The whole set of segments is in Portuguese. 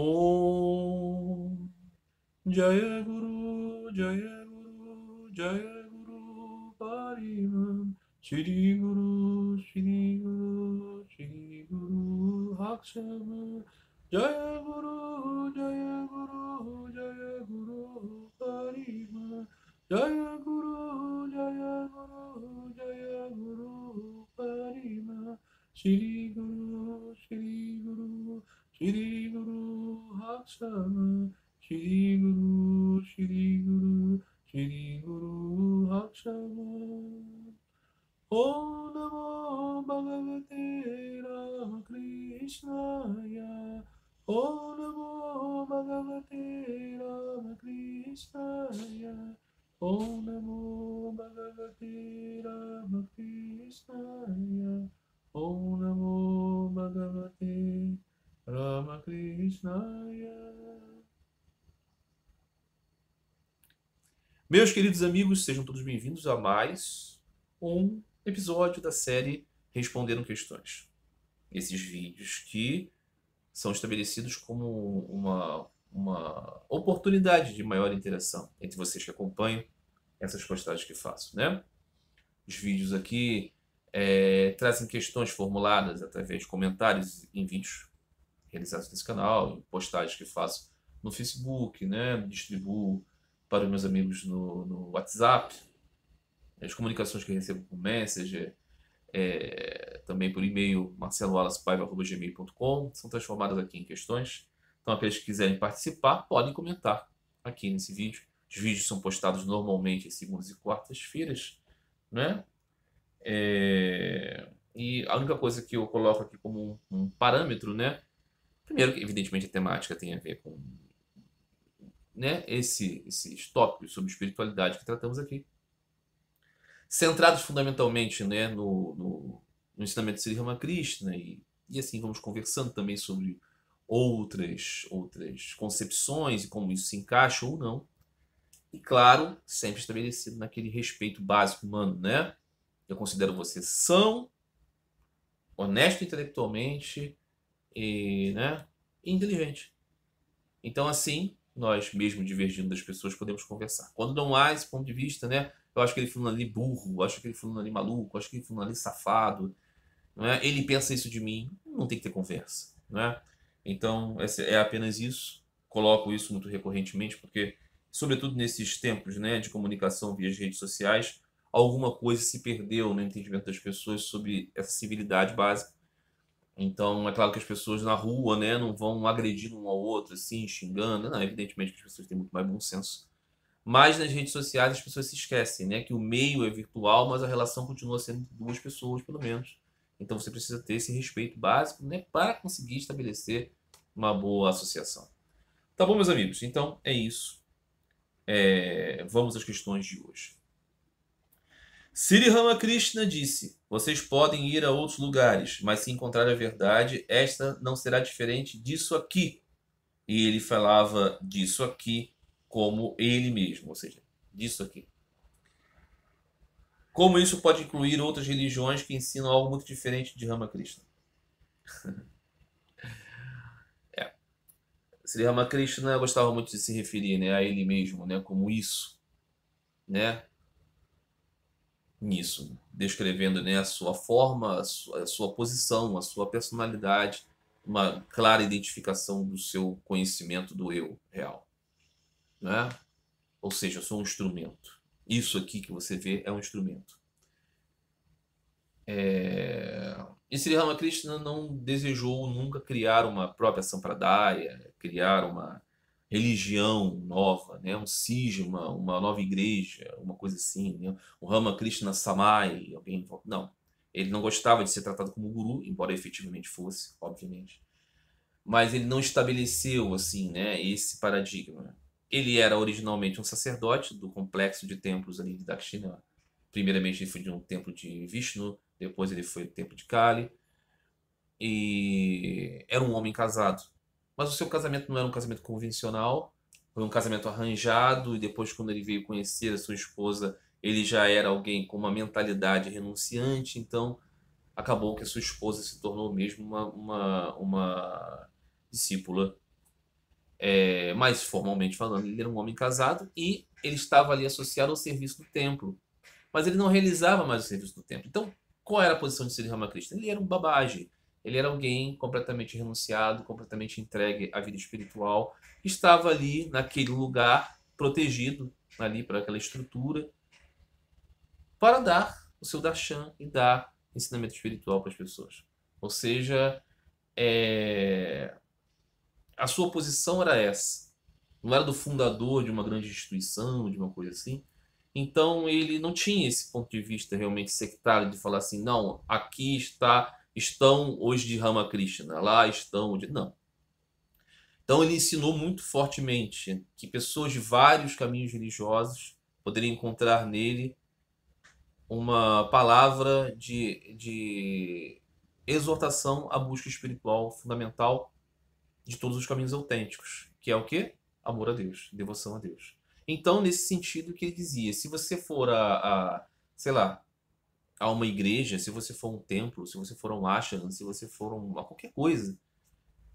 ओम जय गुरु जय गुरु जय गुरु पारिम श्री गुरु श्री गुरु श्री गुरु अक्षम जय गुरु जय गुरु जय गुरु परिमम जय गुरु जय गुरु जय गुरु परिमम श्री गुरु श्री गुरु Shri Guru Hakshama, Shri Guru, Shri Guru, Shri Guru Hakshama. Om Namo Bhagavate Ramakrishna Om Namo Bhagavate Ramakrishna Om Namo Bhagavate Ramakrishna Om Namo Bhagavate Ramakrishnaya. Meus queridos amigos, sejam todos bem-vindos a mais um episódio da série respondendo Questões. Esses vídeos que são estabelecidos como uma, uma oportunidade de maior interação entre vocês que acompanham essas postagens que faço, né? Os vídeos aqui é, trazem questões formuladas através de comentários em vídeos realizados nesse canal, em postagens que faço no Facebook, né? distribuo para os meus amigos no, no WhatsApp, as comunicações que recebo por Messenger, é, também por e-mail marceloalaspaiva.gmail.com são transformadas aqui em questões. Então, aqueles que quiserem participar podem comentar aqui nesse vídeo. Os vídeos são postados normalmente em segundas e quartas-feiras, né? É, e a única coisa que eu coloco aqui como um, um parâmetro, né? Primeiro, evidentemente, a temática tem a ver com né, esse, esses tópicos sobre espiritualidade que tratamos aqui, centrados fundamentalmente né, no, no, no ensinamento de Sri Ramakrishna, e, e assim vamos conversando também sobre outras, outras concepções e como isso se encaixa ou não. E claro, sempre estabelecido naquele respeito básico humano, né? Eu considero você são, honesto intelectualmente e, né, inteligente. Então, assim, nós, mesmo divergindo das pessoas, podemos conversar. Quando não há esse ponto de vista, né? Eu acho que ele fulano ali burro, acho que ele fulano ali maluco, acho que ele fulano ali safado. Não é? Ele pensa isso de mim, não tem que ter conversa. Não é? Então, é apenas isso. Coloco isso muito recorrentemente, porque, sobretudo nesses tempos né, de comunicação via redes sociais, alguma coisa se perdeu no entendimento das pessoas sobre essa civilidade básica então, é claro que as pessoas na rua, né, não vão agredindo um ao outro, assim, xingando. Não, evidentemente que as pessoas têm muito mais bom senso. Mas nas redes sociais as pessoas se esquecem, né, que o meio é virtual, mas a relação continua sendo duas pessoas, pelo menos. Então, você precisa ter esse respeito básico, né, para conseguir estabelecer uma boa associação. Tá bom, meus amigos? Então, é isso. É... Vamos às questões de hoje. Sri Ramakrishna disse: Vocês podem ir a outros lugares, mas se encontrar a verdade, esta não será diferente disso aqui. E ele falava disso aqui como ele mesmo, ou seja, disso aqui. Como isso pode incluir outras religiões que ensinam algo muito diferente de Ramakrishna? é. Sri Ramakrishna gostava muito de se referir né, a ele mesmo, né, como isso, né, nisso, descrevendo né, a sua forma, a sua, a sua posição, a sua personalidade, uma clara identificação do seu conhecimento do eu real. Né? Ou seja, eu sou um instrumento. Isso aqui que você vê é um instrumento. É... E Sri Ramakrishna não desejou nunca criar uma própria Sampradaya, criar uma religião nova, né? um cisma, uma nova igreja, uma coisa assim, né? um Rama Krishna Samai, alguém. Não. Ele não gostava de ser tratado como guru, embora efetivamente fosse, obviamente. Mas ele não estabeleceu assim, né, esse paradigma. Ele era originalmente um sacerdote do complexo de templos ali de Dakshina. Primeiramente ele foi de um templo de Vishnu, depois ele foi do templo de Kali. E era um homem casado mas o seu casamento não era um casamento convencional, foi um casamento arranjado, e depois, quando ele veio conhecer a sua esposa, ele já era alguém com uma mentalidade renunciante, então acabou que a sua esposa se tornou mesmo uma, uma, uma discípula. É, formalmente falando, ele era um homem casado e ele estava ali associado ao serviço do templo. Mas ele não realizava mais o serviço do templo. Então, qual era a posição de Sri Ramakrishna? Ele era um babage. Ele era alguém completamente renunciado, completamente entregue à vida espiritual, que estava ali naquele lugar, protegido ali para aquela estrutura, para dar o seu darshan e dar ensinamento espiritual para as pessoas. Ou seja, é... a sua posição era essa. Não era do fundador de uma grande instituição, de uma coisa assim. Então ele não tinha esse ponto de vista realmente sectário de falar assim, não, aqui está estão os de Ramakrishna, lá estão de... Não. Então ele ensinou muito fortemente que pessoas de vários caminhos religiosos poderiam encontrar nele uma palavra de, de exortação à busca espiritual fundamental de todos os caminhos autênticos, que é o que? Amor a Deus, devoção a Deus. Então, nesse sentido que ele dizia, se você for a, a sei lá, a uma igreja, se você for um templo, se você for um ashram, se você for uma qualquer coisa,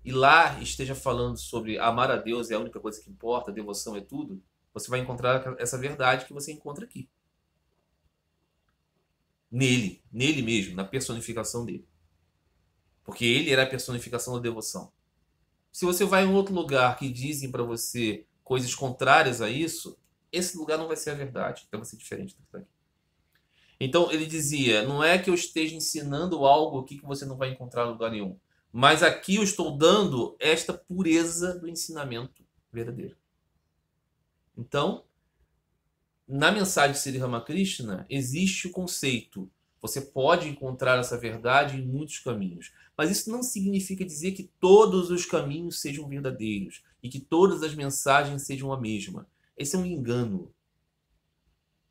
e lá esteja falando sobre amar a Deus é a única coisa que importa, devoção é tudo, você vai encontrar essa verdade que você encontra aqui. Nele, nele mesmo, na personificação dele. Porque ele era a personificação da devoção. Se você vai em outro lugar que dizem para você coisas contrárias a isso, esse lugar não vai ser a verdade, então vai ser diferente do que está aqui. Então ele dizia: não é que eu esteja ensinando algo aqui que você não vai encontrar em lugar nenhum, mas aqui eu estou dando esta pureza do ensinamento verdadeiro. Então, na mensagem de Sri Ramakrishna existe o conceito. Você pode encontrar essa verdade em muitos caminhos, mas isso não significa dizer que todos os caminhos sejam verdadeiros e que todas as mensagens sejam a mesma. Esse é um engano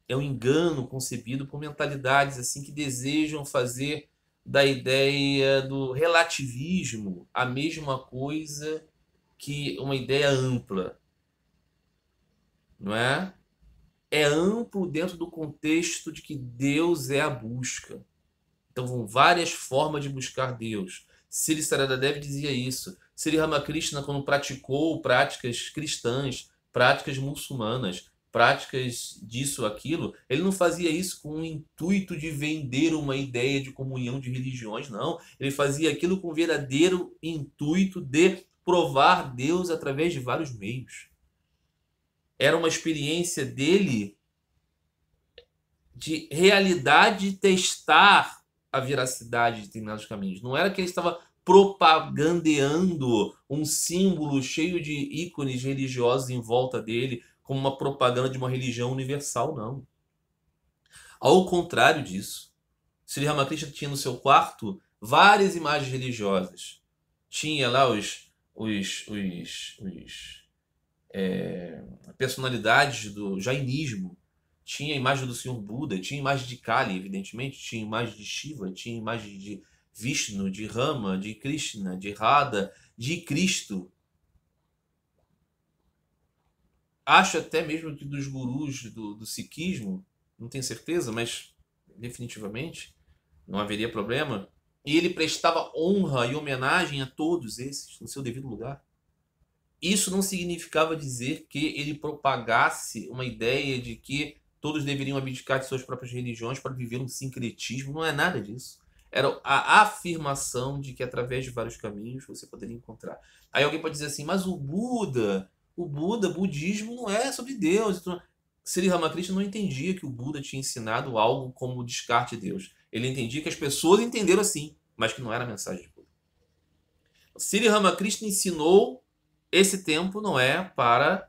é um engano concebido por mentalidades assim que desejam fazer da ideia do relativismo a mesma coisa que uma ideia ampla. Não é? É amplo dentro do contexto de que Deus é a busca. Então vão várias formas de buscar Deus. Sri deve dizia isso. Sri Ramakrishna, quando praticou práticas cristãs, práticas muçulmanas, práticas disso, aquilo. Ele não fazia isso com o intuito de vender uma ideia de comunhão de religiões, não. Ele fazia aquilo com o verdadeiro intuito de provar Deus através de vários meios. Era uma experiência dele de realidade testar a veracidade de determinados caminhos. Não era que ele estava propagandeando um símbolo cheio de ícones religiosos em volta dele como uma propaganda de uma religião universal, não. Ao contrário disso, Sri Ramakrishna tinha no seu quarto várias imagens religiosas. Tinha lá os, os, os, os é, personalidades do jainismo, tinha imagem do Senhor Buda, tinha imagem de Kali, evidentemente, tinha imagem de Shiva, tinha imagem de Vishnu, de Rama, de Krishna, de Radha, de Cristo, acho até mesmo que dos gurus do, do sikhismo, não tenho certeza, mas definitivamente não haveria problema. E ele prestava honra e homenagem a todos esses no seu devido lugar. Isso não significava dizer que ele propagasse uma ideia de que todos deveriam abdicar de suas próprias religiões para viver um sincretismo. Não é nada disso. Era a afirmação de que através de vários caminhos você poderia encontrar. Aí alguém pode dizer assim, mas o Buda o Buda, budismo não é sobre Deus. Então, Sri Ramakrishna não entendia que o Buda tinha ensinado algo como descarte de Deus. Ele entendia que as pessoas entenderam assim, mas que não era a mensagem de Buda. Sri Ramakrishna ensinou esse tempo não é para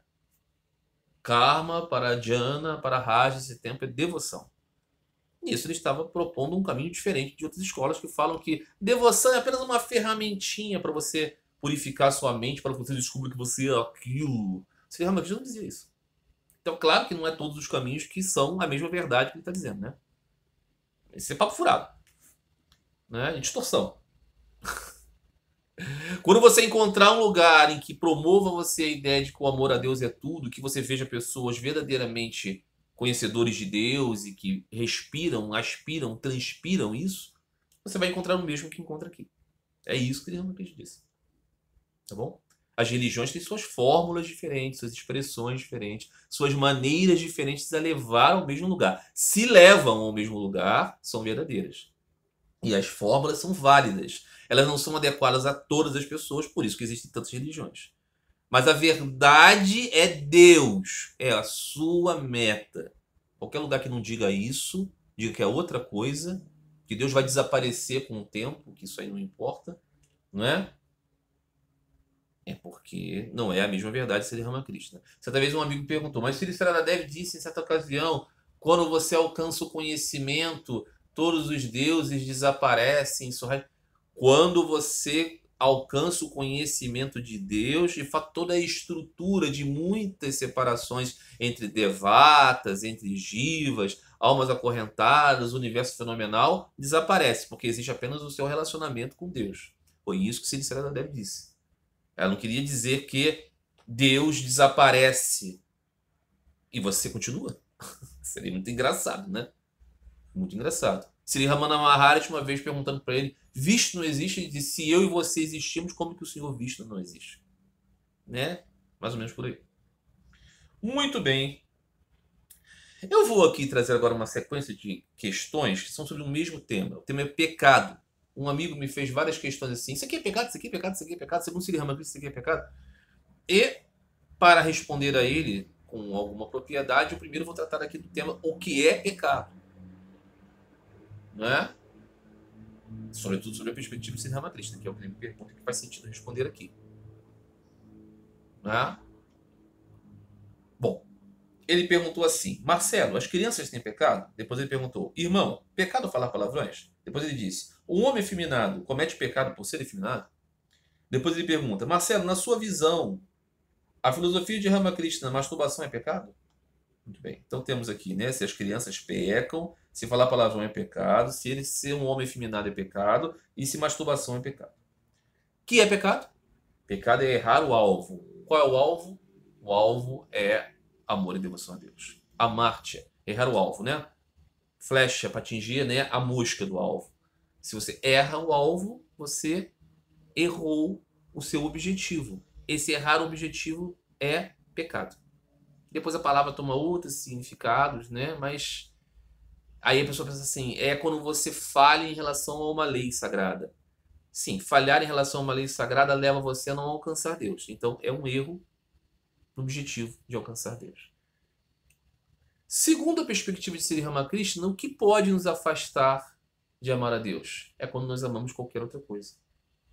karma, para jhana, para raja, esse tempo é devoção. Nisso ele estava propondo um caminho diferente de outras escolas que falam que devoção é apenas uma ferramentinha para você purificar sua mente para que você descubra que você é aquilo. Você Ramachandra não dizia isso. Então, claro que não é todos os caminhos que são a mesma verdade que ele está dizendo, né? Esse é papo furado. Né? E é distorção. Quando você encontrar um lugar em que promova você a ideia de que o amor a Deus é tudo, que você veja pessoas verdadeiramente conhecedores de Deus e que respiram, aspiram, transpiram isso, você vai encontrar o mesmo que encontra aqui. É isso que ele realmente disse. Tá bom? As religiões têm suas fórmulas diferentes, suas expressões diferentes, suas maneiras diferentes a levar ao mesmo lugar. Se levam ao mesmo lugar, são verdadeiras. E as fórmulas são válidas. Elas não são adequadas a todas as pessoas, por isso que existem tantas religiões. Mas a verdade é Deus, é a sua meta. Qualquer lugar que não diga isso, diga que é outra coisa, que Deus vai desaparecer com o tempo, que isso aí não importa, não é? que não é a mesma verdade se ele ama Krishna. Certa vez um amigo perguntou, mas Sri Saradadev disse em certa ocasião, quando você alcança o conhecimento, todos os deuses desaparecem. Quando você alcança o conhecimento de Deus, de fato, toda a estrutura de muitas separações entre devatas, entre jivas, almas acorrentadas, universo fenomenal, desaparece, porque existe apenas o seu relacionamento com Deus. Foi isso que Sri Saradadev disse. Ela não queria dizer que Deus desaparece e você continua. Seria muito engraçado, né? Muito engraçado. Sri Ramana Maharaj uma vez perguntando para ele, visto não existe, ele disse, se eu e você existimos, como que o senhor visto não existe? Né? Mais ou menos por aí. Muito bem. Eu vou aqui trazer agora uma sequência de questões que são sobre o mesmo tema. O tema é pecado. Um amigo me fez várias questões assim: isso aqui é pecado, isso aqui é pecado, isso aqui é pecado, segundo Siri Ramakrishna, isso aqui é pecado. E, para responder a ele com alguma propriedade, eu primeiro vou tratar aqui do tema o que é pecado. Né? Sobretudo sobre a perspectiva de Siri Ramakrishna, que é o primeiro pergunta que faz sentido responder aqui. Né? Bom, ele perguntou assim: Marcelo, as crianças têm pecado? Depois ele perguntou: Irmão, pecado falar palavrões? Depois ele disse: o homem efeminado comete pecado por ser efeminado? Depois ele pergunta, Marcelo, na sua visão, a filosofia de Ramakrishna, masturbação é pecado? Muito bem. Então temos aqui, né? Se as crianças pecam, se falar palavrão é pecado, se ele ser um homem efeminado é pecado, e se masturbação é pecado. que é pecado? Pecado é errar o alvo. Qual é o alvo? O alvo é amor e devoção a Deus. A marte Errar o alvo, né? Flecha para atingir né, a mosca do alvo. Se você erra o alvo, você errou o seu objetivo. Esse errar o objetivo é pecado. Depois a palavra toma outros significados, né? Mas aí a pessoa pensa assim: é quando você falha em relação a uma lei sagrada. Sim, falhar em relação a uma lei sagrada leva você a não alcançar Deus. Então é um erro no objetivo de alcançar Deus. Segundo a perspectiva de Sri Ramakrishna, o que pode nos afastar de amar a Deus? É quando nós amamos qualquer outra coisa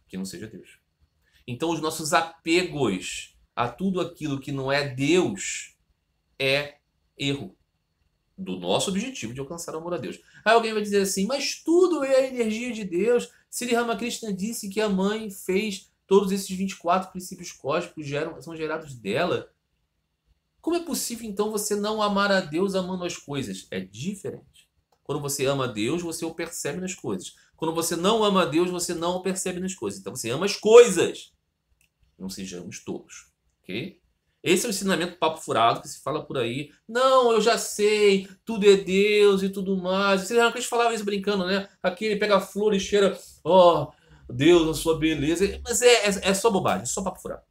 que não seja Deus. Então, os nossos apegos a tudo aquilo que não é Deus é erro do nosso objetivo de alcançar o amor a Deus. Aí alguém vai dizer assim, mas tudo é a energia de Deus. Sri Ramakrishna disse que a mãe fez todos esses 24 princípios cósmicos geram, são gerados dela. Como é possível então você não amar a Deus amando as coisas? É diferente. Quando você ama Deus, você o percebe nas coisas. Quando você não ama Deus, você não o percebe nas coisas. Então você ama as coisas. Não sejamos tolos, ok? Esse é o ensinamento papo furado que se fala por aí. Não, eu já sei, tudo é Deus e tudo mais. Vocês lembram que a gente falava isso brincando, né? Aqui ele pega a flor e cheira, ó, oh, Deus, a sua beleza. Mas é, é, é só bobagem, é só papo furado.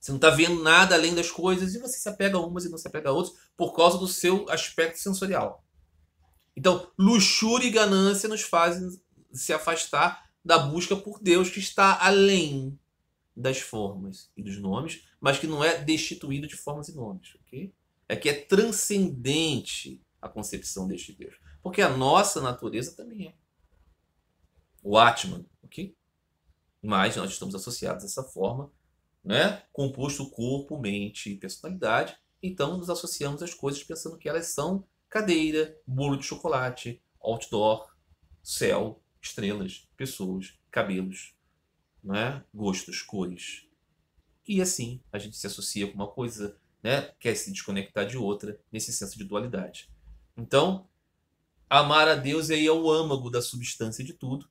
Você não está vendo nada além das coisas e você se apega a umas e não se apega a outras por causa do seu aspecto sensorial. Então, luxúria e ganância nos fazem se afastar da busca por Deus que está além das formas e dos nomes, mas que não é destituído de formas e nomes, ok? É que é transcendente a concepção deste Deus, porque a nossa natureza também é. O Atman, ok? Mas nós estamos associados a essa forma, né? Composto corpo, mente e personalidade, então nos associamos às coisas pensando que elas são cadeira, bolo de chocolate, outdoor, céu, estrelas, pessoas, cabelos, né? gostos, cores. E assim a gente se associa com uma coisa, né? quer se desconectar de outra, nesse senso de dualidade. Então, amar a Deus aí é o âmago da substância de tudo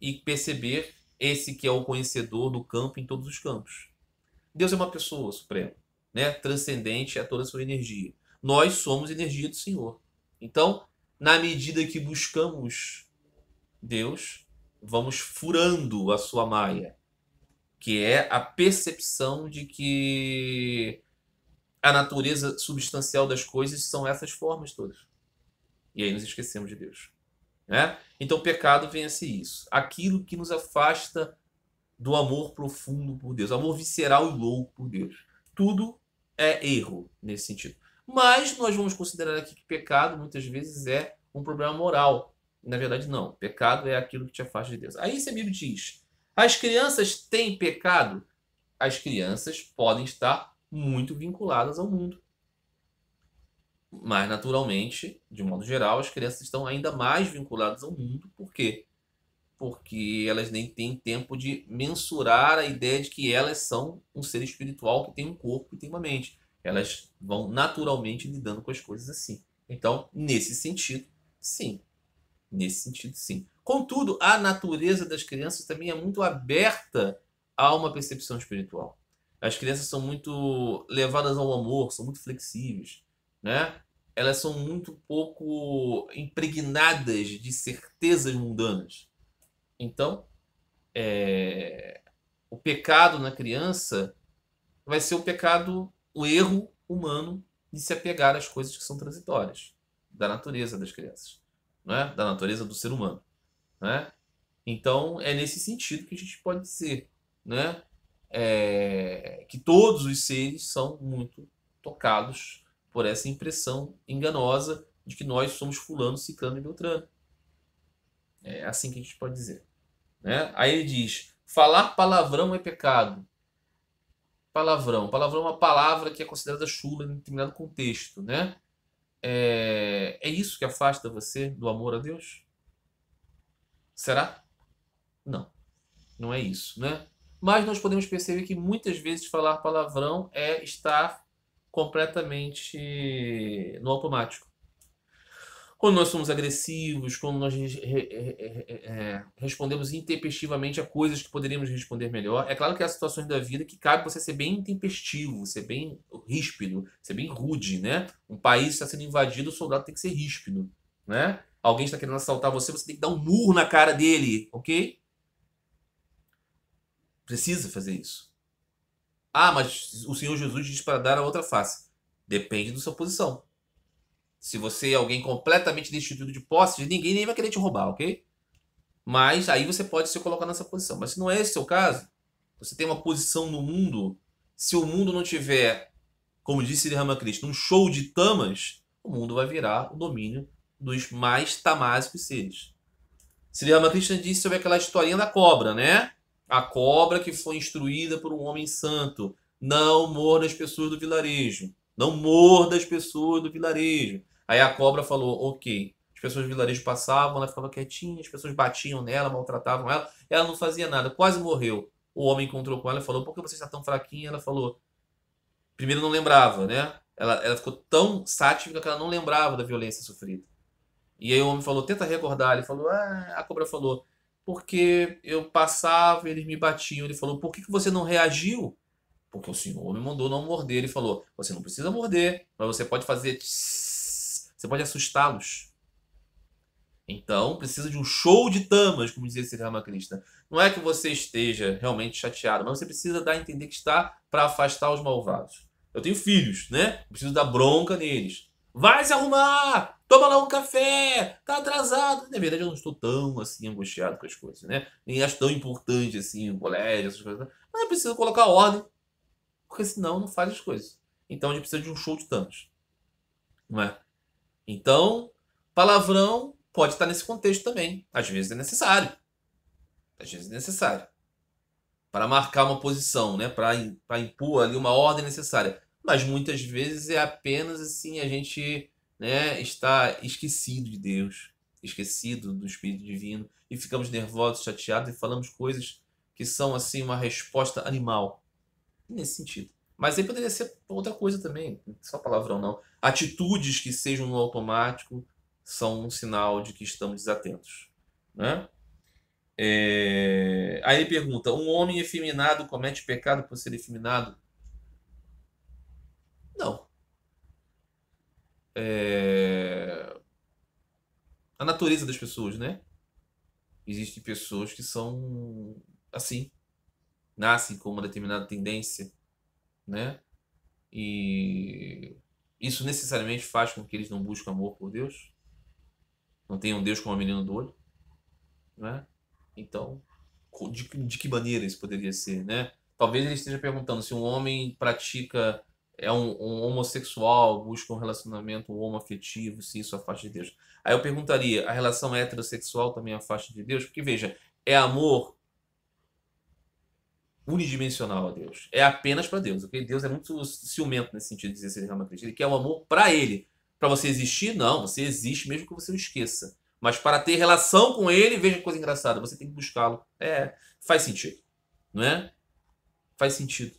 e perceber esse que é o conhecedor do campo em todos os campos. Deus é uma pessoa suprema, né? transcendente a é toda a sua energia nós somos energia do Senhor. Então, na medida que buscamos Deus, vamos furando a sua maia, que é a percepção de que a natureza substancial das coisas são essas formas todas. E aí nos esquecemos de Deus. Né? Então, pecado ser isso. Aquilo que nos afasta do amor profundo por Deus, amor visceral e louco por Deus. Tudo é erro nesse sentido. Mas nós vamos considerar aqui que pecado muitas vezes é um problema moral. Na verdade, não. Pecado é aquilo que te afasta de Deus. Aí esse amigo diz: as crianças têm pecado? As crianças podem estar muito vinculadas ao mundo. Mas, naturalmente, de modo geral, as crianças estão ainda mais vinculadas ao mundo. Por quê? Porque elas nem têm tempo de mensurar a ideia de que elas são um ser espiritual que tem um corpo e tem uma mente. Elas vão naturalmente lidando com as coisas assim. Então, nesse sentido, sim. Nesse sentido, sim. Contudo, a natureza das crianças também é muito aberta a uma percepção espiritual. As crianças são muito levadas ao amor, são muito flexíveis, né? Elas são muito pouco impregnadas de certezas mundanas. Então, é... o pecado na criança vai ser o pecado o erro humano de se apegar às coisas que são transitórias, da natureza das crianças, é? da natureza do ser humano. Né? Então, é nesse sentido que a gente pode dizer né? É, que todos os seres são muito tocados por essa impressão enganosa de que nós somos fulano, ciclano e beltrano. É assim que a gente pode dizer. Né? Aí ele diz, falar palavrão é pecado, palavrão. Palavrão é uma palavra que é considerada chula em determinado contexto, né? É, é isso que afasta você do amor a Deus? Será? Não, não é isso, né? Mas nós podemos perceber que muitas vezes falar palavrão é estar completamente no automático. Quando nós somos agressivos, quando nós re, re, re, é, respondemos intempestivamente a coisas que poderíamos responder melhor. É claro que há situações da vida que cabe você ser bem intempestivo, ser bem ríspido, ser bem rude, né? Um país está sendo invadido, o soldado tem que ser ríspido, né? Alguém está querendo assaltar você, você tem que dar um murro na cara dele, ok? Precisa fazer isso. Ah, mas o Senhor Jesus diz para dar a outra face. Depende da sua posição. Se você é alguém completamente destituído de posses, ninguém nem vai querer te roubar, ok? Mas aí você pode se colocar nessa posição. Mas se não é esse o seu caso, você tem uma posição no mundo. Se o mundo não tiver, como disse Ramakrishna, um show de tamas, o mundo vai virar o domínio dos mais tamásicos seres. Sri Ramakrishna disse sobre aquela historinha da cobra, né? A cobra que foi instruída por um homem santo. Não morda as pessoas do vilarejo. Não morda as pessoas do vilarejo. Aí a cobra falou, ok. As pessoas do vilarejo passavam, ela ficava quietinha, as pessoas batiam nela, maltratavam ela. Ela não fazia nada, quase morreu. O homem encontrou com ela e falou, por que você está tão fraquinha? Ela falou, primeiro não lembrava, né? Ela, ela ficou tão sátira que ela não lembrava da violência sofrida. E aí o homem falou, tenta recordar. Ele falou, ah, a cobra falou, porque eu passava, eles me batiam. Ele falou, por que, que você não reagiu? Porque o senhor me mandou não morder. Ele falou, você não precisa morder, mas você pode fazer... Tss, você pode assustá-los. Então, precisa de um show de tamas, como dizia Sri Ramakrishna. Não é que você esteja realmente chateado, mas você precisa dar a entender que está para afastar os malvados. Eu tenho filhos, né? preciso dar bronca neles. Vai se arrumar! Toma lá um café! Tá atrasado! Na verdade, eu não estou tão assim angustiado com as coisas, né? Nem acho tão importante assim o colégio, essas coisas. Mas eu preciso colocar ordem, porque senão não faz as coisas. Então a gente precisa de um show de tamas. Não é? Então, palavrão pode estar nesse contexto também. Às vezes é necessário. Às vezes é necessário. Para marcar uma posição, né? para, para impor ali uma ordem necessária. Mas muitas vezes é apenas assim a gente né, está esquecido de Deus, esquecido do Espírito Divino e ficamos nervosos, chateados e falamos coisas que são assim uma resposta animal. Nesse sentido. Mas aí poderia ser outra coisa também, só palavrão não. Atitudes que sejam no automático são um sinal de que estamos desatentos. Né? É... Aí ele pergunta: um homem efeminado comete pecado por ser efeminado? Não. É... A natureza das pessoas, né? Existem pessoas que são assim, nascem com uma determinada tendência né? E isso necessariamente faz com que eles não busquem amor por Deus, não tenham Deus como a menina do olho, né? Então, de, de que maneira isso poderia ser, né? Talvez ele esteja perguntando se um homem pratica é um, um, homossexual, busca um relacionamento homoafetivo, se isso afasta de Deus. Aí eu perguntaria, a relação heterossexual também afasta de Deus? Porque veja, é amor unidimensional a Deus. É apenas para Deus, que Deus é muito ciumento nesse sentido de dizer se ele Ele quer o amor para ele. Para você existir, não. Você existe mesmo que você o esqueça. Mas para ter relação com ele, veja que coisa engraçada, você tem que buscá-lo. É, faz sentido. Não é? Faz sentido.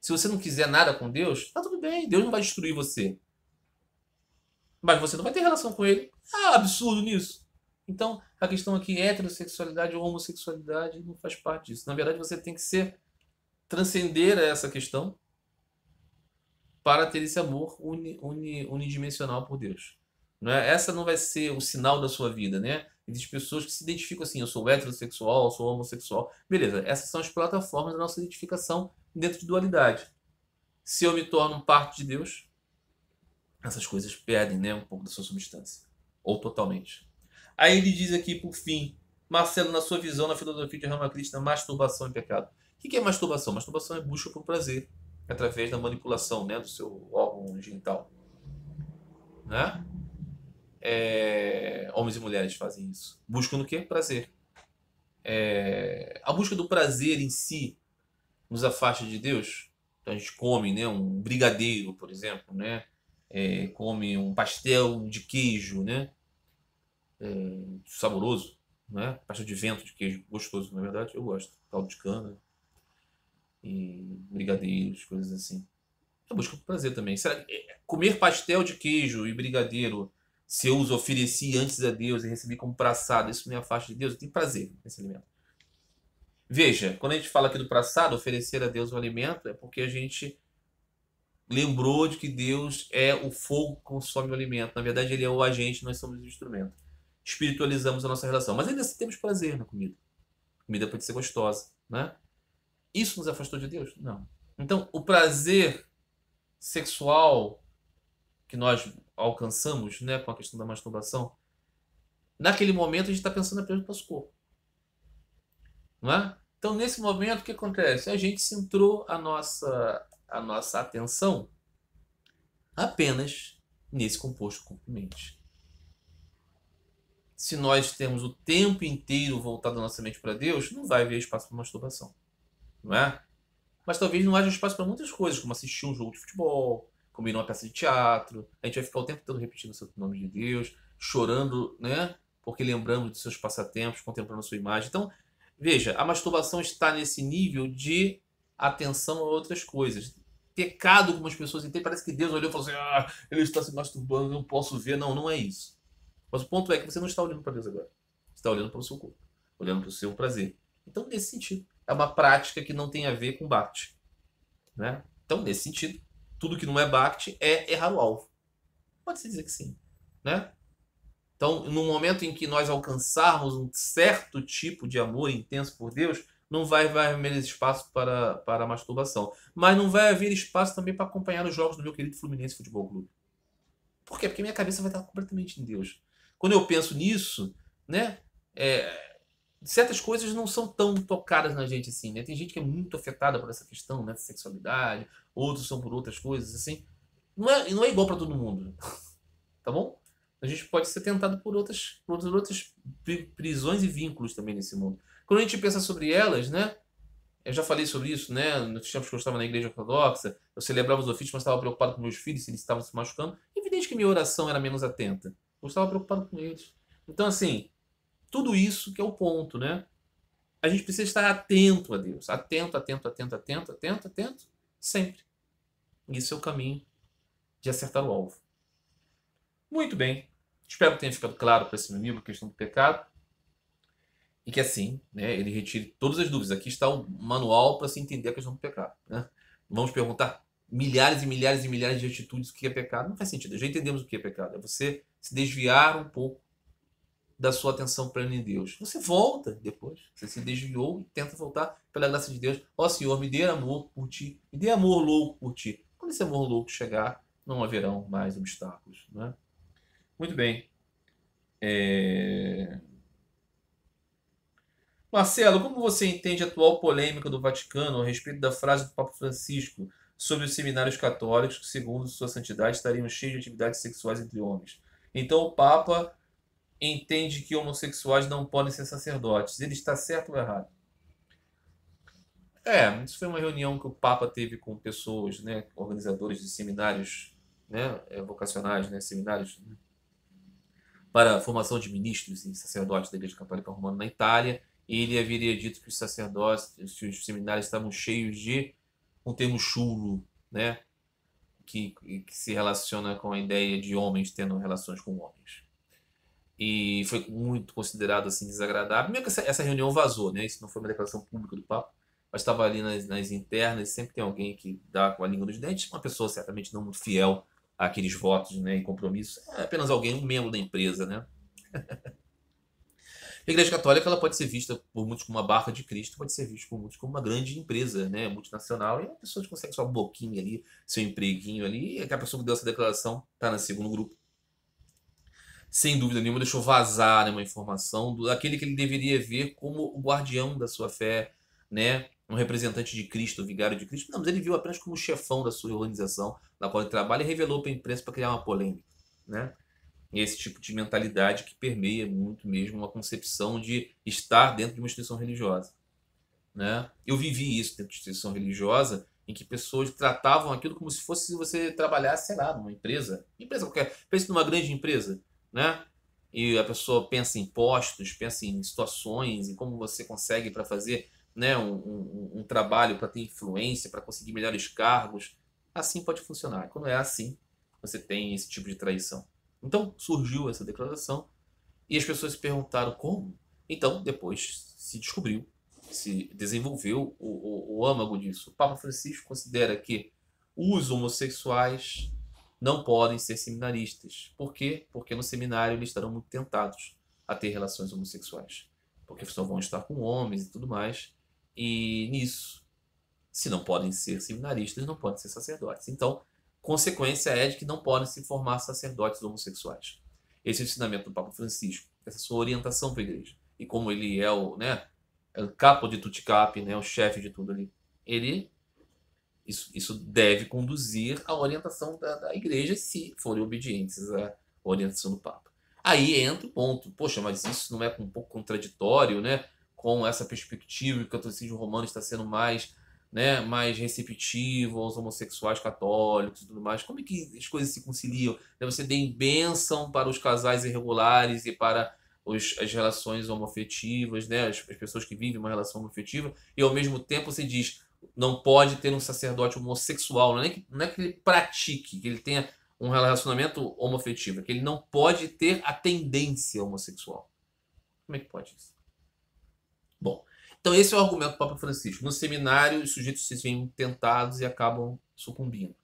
Se você não quiser nada com Deus, tá tudo bem. Deus não vai destruir você. Mas você não vai ter relação com ele. Ah, absurdo nisso. Então, a questão aqui é heterossexualidade ou homossexualidade não faz parte disso. Na verdade, você tem que ser transcender essa questão para ter esse amor uni, uni, unidimensional por Deus. Não é? Essa não vai ser o sinal da sua vida, né? Existem pessoas que se identificam assim, eu sou heterossexual, eu sou homossexual. Beleza, essas são as plataformas da nossa identificação dentro de dualidade. Se eu me torno parte de Deus, essas coisas perdem né, um pouco da sua substância, ou totalmente. Aí ele diz aqui, por fim, Marcelo, na sua visão, na filosofia de Ramakrishna, masturbação e é pecado. O que é masturbação? Masturbação é busca por prazer, através da manipulação né, do seu órgão genital. Né? É... Homens e mulheres fazem isso. Buscam no que? Prazer. É... A busca do prazer em si nos afasta de Deus. Então a gente come né, um brigadeiro, por exemplo, né? É, come um pastel de queijo, né? é, saboroso, né? Pasta de vento de queijo gostoso, na verdade, eu gosto. Caldo de cana e brigadeiros, coisas assim. Eu tá busco é prazer também. Será que, é, comer pastel de queijo e brigadeiro, se eu os ofereci antes a Deus e recebi como praçado, isso me afasta de Deus? Eu tenho prazer nesse alimento. Veja, quando a gente fala aqui do praçado, oferecer a Deus o alimento, é porque a gente lembrou de que Deus é o fogo que consome o alimento. Na verdade, ele é o agente, nós somos o instrumento espiritualizamos a nossa relação. Mas ainda assim temos prazer na comida. A comida pode ser gostosa, né? Isso nos afastou de Deus? Não. Então, o prazer sexual que nós alcançamos, né, com a questão da masturbação, naquele momento a gente está pensando apenas no nosso corpo. Não é? Então, nesse momento, o que acontece? A gente centrou a nossa, a nossa atenção apenas nesse composto complemente se nós temos o tempo inteiro voltado a nossa mente para Deus, não vai haver espaço para masturbação, não é? Mas talvez não haja espaço para muitas coisas, como assistir um jogo de futebol, combinar uma peça de teatro. A gente vai ficar o tempo todo repetindo o seu nome de Deus, chorando, né? Porque lembramos dos seus passatempos, contemplando a sua imagem. Então, veja, a masturbação está nesse nível de atenção a outras coisas. Pecado, algumas pessoas entendem, parece que Deus olhou e falou assim: ah, ele está se masturbando, não posso ver. Não, não é isso. Mas o ponto é que você não está olhando para Deus agora. Você está olhando para o seu corpo, olhando para o seu prazer. Então, nesse sentido, é uma prática que não tem a ver com Bhakti. Né? Então, nesse sentido, tudo que não é Bhakti é errar o alvo. Pode-se dizer que sim. Né? Então, no momento em que nós alcançarmos um certo tipo de amor intenso por Deus, não vai, haver haver espaço para, para masturbação. Mas não vai haver espaço também para acompanhar os jogos do meu querido Fluminense Futebol Clube. Por quê? Porque minha cabeça vai estar completamente em Deus. Quando eu penso nisso, né? É, certas coisas não são tão tocadas na gente assim, né? Tem gente que é muito afetada por essa questão, né? Sexualidade, outros são por outras coisas, assim. Não é, não é igual para todo mundo, tá bom? A gente pode ser tentado por outras, por outras prisões e vínculos também nesse mundo. Quando a gente pensa sobre elas, né? Eu já falei sobre isso, né? Nos tempos que eu estava na igreja ortodoxa, eu celebrava os ofícios, mas estava preocupado com meus filhos, se eles estavam se machucando. Evidente que minha oração era menos atenta. Eu estava preocupado com eles. Então, assim, tudo isso que é o ponto, né? A gente precisa estar atento a Deus. Atento, atento, atento, atento, atento, atento. Sempre. Isso é o caminho de acertar o alvo. Muito bem. Espero que tenha ficado claro para esse meu amigo a questão do pecado. E que assim, né, ele retire todas as dúvidas. Aqui está o manual para se entender a questão do pecado. Né? Vamos perguntar milhares e milhares e milhares de atitudes que é pecado. Não faz sentido. Já entendemos o que é pecado. É você se desviar um pouco da sua atenção plena em Deus. Você volta depois. Você se desviou e tenta voltar pela graça de Deus. Ó oh, Senhor, me dê amor por ti. Me dê amor louco por ti. Quando esse amor louco chegar, não haverão mais obstáculos. Né? Muito bem. É... Marcelo, como você entende a atual polêmica do Vaticano a respeito da frase do Papa Francisco sobre os seminários católicos que, segundo sua santidade, estariam cheios de atividades sexuais entre homens. Então o Papa entende que homossexuais não podem ser sacerdotes. Ele está certo ou errado? É, isso foi uma reunião que o Papa teve com pessoas, né, organizadores de seminários, né, eh, vocacionais, né, seminários né, para a formação de ministros e sacerdotes da Igreja Católica Romana na Itália. E ele haveria dito que os sacerdotes, que os seminários estavam cheios de um termo chulo, né? Que, que se relaciona com a ideia de homens tendo relações com homens e foi muito considerado assim desagradável. Mesmo que essa, essa, reunião vazou, né? Isso não foi uma declaração pública do Papa, mas estava ali nas, nas internas. Sempre tem alguém que dá com a língua nos dentes. Uma pessoa certamente não muito fiel àqueles votos, né, e compromissos. É apenas alguém, um membro da empresa, né? A Igreja Católica ela pode ser vista por muitos como uma barca de Cristo, pode ser vista por muitos como uma grande empresa né, multinacional, e a pessoa consegue sua boquinha ali, seu empreguinho ali, e aquela pessoa que deu essa declaração está no segundo grupo. Sem dúvida nenhuma, deixou vazar né, uma informação do, daquele que ele deveria ver como o guardião da sua fé, né, um representante de Cristo, o vigário de Cristo. Não, mas ele viu apenas como chefão da sua organização, da qual ele trabalha, e revelou para a imprensa para criar uma polêmica. Né? esse tipo de mentalidade que permeia muito mesmo uma concepção de estar dentro de uma instituição religiosa. Né? Eu vivi isso dentro de instituição religiosa, em que pessoas tratavam aquilo como se fosse você trabalhar sei lá, numa empresa. Empresa qualquer. Pense numa grande empresa, né? E a pessoa pensa em postos, pensa em situações, em como você consegue para fazer né, um, um, um trabalho, para ter influência, para conseguir melhores cargos. Assim pode funcionar. Quando é assim, você tem esse tipo de traição. Então surgiu essa declaração e as pessoas se perguntaram como. Então depois se descobriu, se desenvolveu o, o, o âmago disso. O Papa Francisco considera que os homossexuais não podem ser seminaristas. Por quê? Porque no seminário eles estarão muito tentados a ter relações homossexuais. Porque só vão estar com homens e tudo mais. E nisso, se não podem ser seminaristas, não podem ser sacerdotes. Então, Consequência é de que não podem se formar sacerdotes homossexuais. Esse é o ensinamento do Papa Francisco, essa é sua orientação para a igreja. E como ele é o, né, é o capo de Tuticap, né, o chefe de tudo ali, ele isso, isso deve conduzir à orientação da, da igreja se forem obedientes à orientação do Papa. Aí entra o ponto, poxa, mas isso não é um pouco contraditório, né, com essa perspectiva que o catolicismo romano está sendo mais né, mais receptivo aos homossexuais católicos e tudo mais. Como é que as coisas se conciliam? Né, você tem bênção para os casais irregulares e para os, as relações homoafetivas, né, as, as pessoas que vivem uma relação homoafetiva, e ao mesmo tempo você diz não pode ter um sacerdote homossexual, não é que, não é que ele pratique, que ele tenha um relacionamento homoafetivo, é que ele não pode ter a tendência homossexual. Como é que pode isso? Então, esse é o argumento do Papa Francisco. No seminário, os sujeitos se veem tentados e acabam sucumbindo.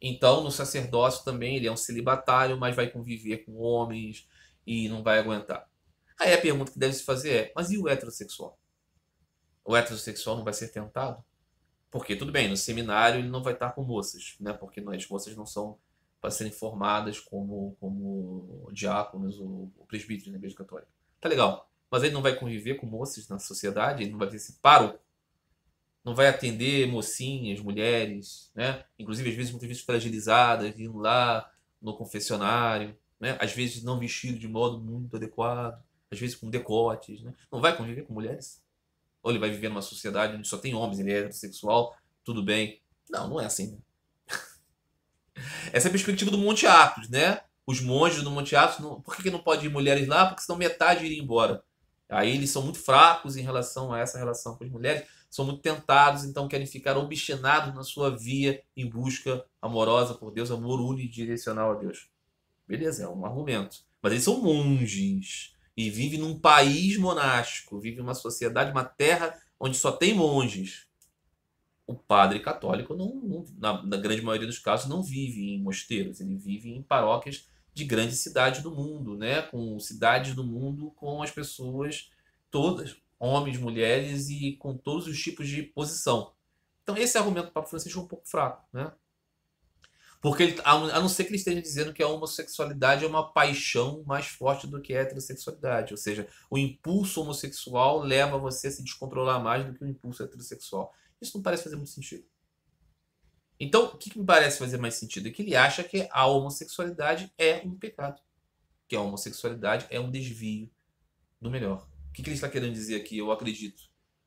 Então, no sacerdócio também, ele é um celibatário, mas vai conviver com homens e não vai aguentar. Aí a pergunta que deve se fazer é: mas e o heterossexual? O heterossexual não vai ser tentado? Porque, tudo bem, no seminário ele não vai estar com moças, né? Porque as moças não são para serem formadas como, como diáconos ou, ou presbíteros na né? Igreja Católica. Tá legal mas ele não vai conviver com moças na sociedade, ele não vai ter esse paro, não vai atender mocinhas, mulheres, né? Inclusive, às vezes, muitas vezes fragilizadas, vindo lá no confessionário, né? Às vezes não vestido de modo muito adequado, às vezes com decotes, né? Não vai conviver com mulheres. Ou ele vai viver numa sociedade onde só tem homens, ele é heterossexual, tudo bem. Não, não é assim. Né? Essa é a perspectiva do Monte Atos, né? Os monges do Monte Atos, não... por que, que não pode ir mulheres lá? Porque senão metade iria embora. Aí eles são muito fracos em relação a essa relação com as mulheres, são muito tentados, então querem ficar obstinados na sua via em busca amorosa por Deus, amor unidirecional a Deus. Beleza, é um argumento. Mas eles são monges e vivem num país monástico, vivem uma sociedade, uma terra onde só tem monges. O padre católico, não, não na, na grande maioria dos casos, não vive em mosteiros, ele vive em paróquias de grande cidade do mundo, né? com cidades do mundo, com as pessoas todas, homens, mulheres e com todos os tipos de posição. Então esse argumento do Papa Francisco é um pouco fraco, né? Porque ele, a não ser que ele esteja dizendo que a homossexualidade é uma paixão mais forte do que a heterossexualidade. Ou seja, o impulso homossexual leva você a se descontrolar mais do que o impulso heterossexual. Isso não parece fazer muito sentido. Então, o que, me parece fazer mais sentido? É que ele acha que a homossexualidade é um pecado. Que a homossexualidade é um desvio do melhor. O que, ele está querendo dizer aqui? Eu acredito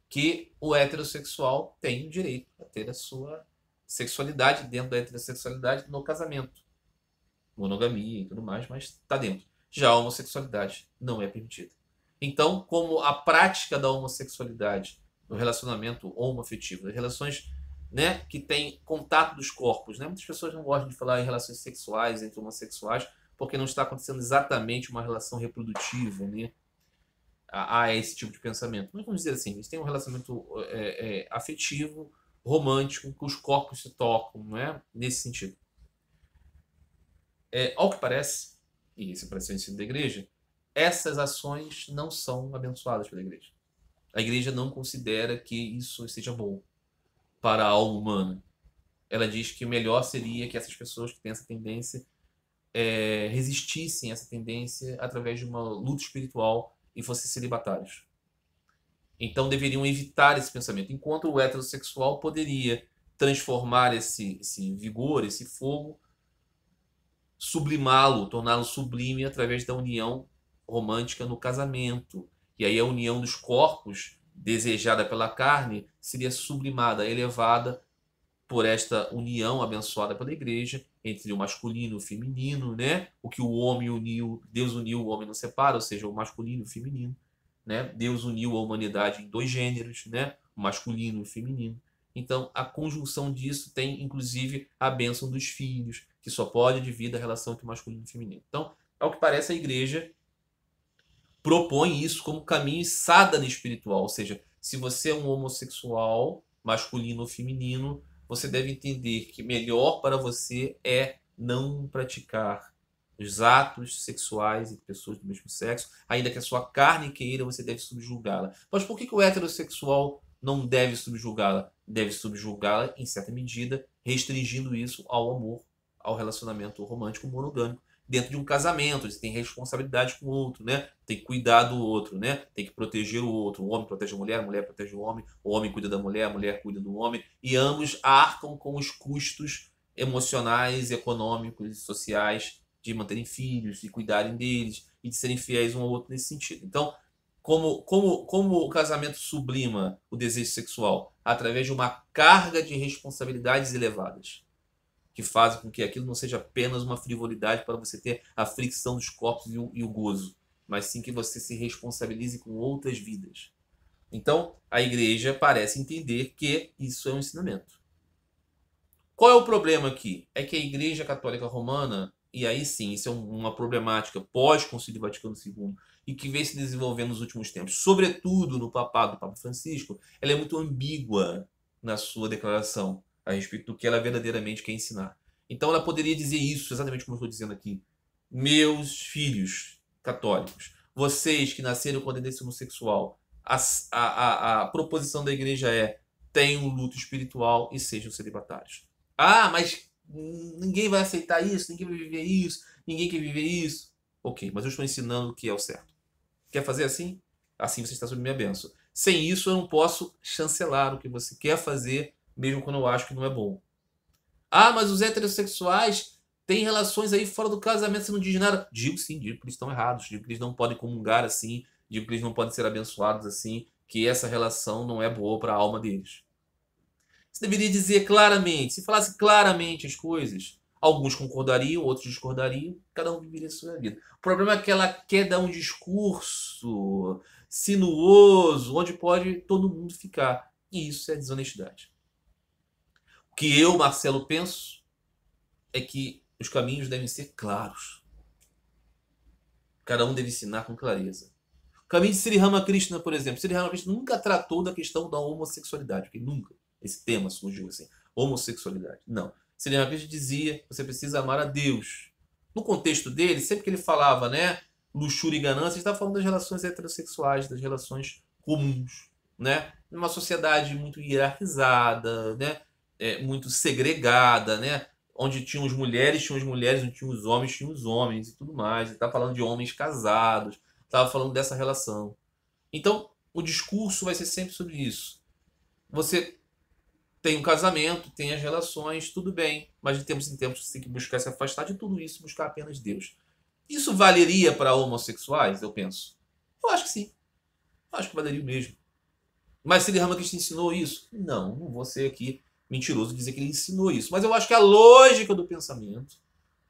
que o heterossexual tem o direito a ter a sua sexualidade dentro da heterossexualidade no casamento. Monogamia e tudo mais, mas está dentro. Já a homossexualidade não é permitida. Então, como a prática da homossexualidade no relacionamento homoafetivo, das relações né, que tem contato dos corpos. Né? Muitas pessoas não gostam de falar em relações sexuais entre homossexuais, porque não está acontecendo exatamente uma relação reprodutiva né, a, a esse tipo de pensamento. Mas vamos dizer assim, eles têm um relacionamento é, é, afetivo, romântico, que os corpos se tocam, né, nesse sentido. É, ao que parece, e isso é parece o ensino da igreja, essas ações não são abençoadas pela igreja. A igreja não considera que isso seja bom para a alma humana. Ela diz que o melhor seria que essas pessoas que têm essa tendência é, resistissem a essa tendência através de uma luta espiritual e fossem celibatários. Então deveriam evitar esse pensamento, enquanto o heterossexual poderia transformar esse, esse vigor, esse fogo, sublimá-lo, torná-lo sublime através da união romântica no casamento. E aí a união dos corpos desejada pela carne seria sublimada, elevada por esta união abençoada pela igreja entre o masculino e o feminino, né? O que o homem uniu, Deus uniu o homem não separa, ou seja, o masculino e o feminino, né? Deus uniu a humanidade em dois gêneros, né? O masculino e o feminino. Então, a conjunção disso tem, inclusive, a bênção dos filhos, que só pode devido à relação entre o masculino e o feminino. Então, ao que parece, a igreja propõe isso como caminho sadhana espiritual. Ou seja, se você é um homossexual, masculino ou feminino, você deve entender que melhor para você é não praticar os atos sexuais entre pessoas do mesmo sexo, ainda que a sua carne queira, você deve subjulgá-la. Mas por que, que o heterossexual não deve subjulgá-la? Deve subjulgá-la em certa medida, restringindo isso ao amor, ao relacionamento romântico monogâmico, dentro de um casamento, você tem responsabilidade com o outro, né? Tem que cuidar do outro, né? Tem que proteger o outro. O homem protege a mulher, a mulher protege o homem, o homem cuida da mulher, a mulher cuida do homem, e ambos arcam com os custos emocionais, econômicos e sociais de manterem filhos, de cuidarem deles e de serem fiéis um ao outro nesse sentido. Então, como, como, como o casamento sublima o desejo sexual? Através de uma carga de responsabilidades elevadas que fazem com que aquilo não seja apenas uma frivolidade para você ter a fricção dos corpos e o, e o gozo, mas sim que você se responsabilize com outras vidas. Então, a igreja parece entender que isso é um ensinamento. Qual é o problema aqui? É que a Igreja Católica Romana, e aí sim, isso é uma problemática pós-Concílio Vaticano II, e que vem se desenvolvendo nos últimos tempos, sobretudo no papado do Papa Francisco, ela é muito ambígua na sua declaração a respeito do que ela verdadeiramente quer ensinar. Então ela poderia dizer isso, exatamente como eu estou dizendo aqui. Meus filhos católicos, vocês que nasceram com tendência homossexual, a, a, a, a proposição da igreja é tenham luto espiritual e sejam celibatários. Ah, mas ninguém vai aceitar isso, ninguém vai viver isso, ninguém quer viver isso. Ok, mas eu estou ensinando o que é o certo. Quer fazer assim? Assim você está sob minha benção. Sem isso, eu não posso chancelar o que você quer fazer mesmo quando eu acho que não é bom. Ah, mas os heterossexuais têm relações aí fora do casamento, você não diz nada. Digo sim, digo que eles estão errados, digo que eles não podem comungar assim, digo que eles não podem ser abençoados assim, que essa relação não é boa para a alma deles. Você deveria dizer claramente, se falasse claramente as coisas, alguns concordariam, outros discordariam, cada um viveria a sua vida. O problema é que ela quer dar um discurso sinuoso, onde pode todo mundo ficar. E isso é desonestidade que eu, Marcelo, penso é que os caminhos devem ser claros. Cada um deve ensinar com clareza. O caminho de Sri Ramakrishna, por exemplo. Sri Ramakrishna nunca tratou da questão da homossexualidade, porque nunca esse tema surgiu assim. Homossexualidade. Não. Sri Ramakrishna dizia, você precisa amar a Deus. No contexto dele, sempre que ele falava, né, luxúria e ganância, ele falando das relações heterossexuais, das relações comuns, né? Numa sociedade muito hierarquizada, né? é, muito segregada, né? Onde tinham as mulheres, tinham as mulheres, onde tinham os homens, tinham os homens e tudo mais. Ele está falando de homens casados, estava falando dessa relação. Então, o discurso vai ser sempre sobre isso. Você tem um casamento, tem as relações, tudo bem, mas de tempos em tempos você tem que buscar se afastar de tudo isso, buscar apenas Deus. Isso valeria para homossexuais, eu penso? Eu acho que sim. Eu acho que valeria mesmo. Mas se Ramana Krishna ensinou isso? Não, não vou ser aqui mentiroso dizer que ele ensinou isso. Mas eu acho que a lógica do pensamento,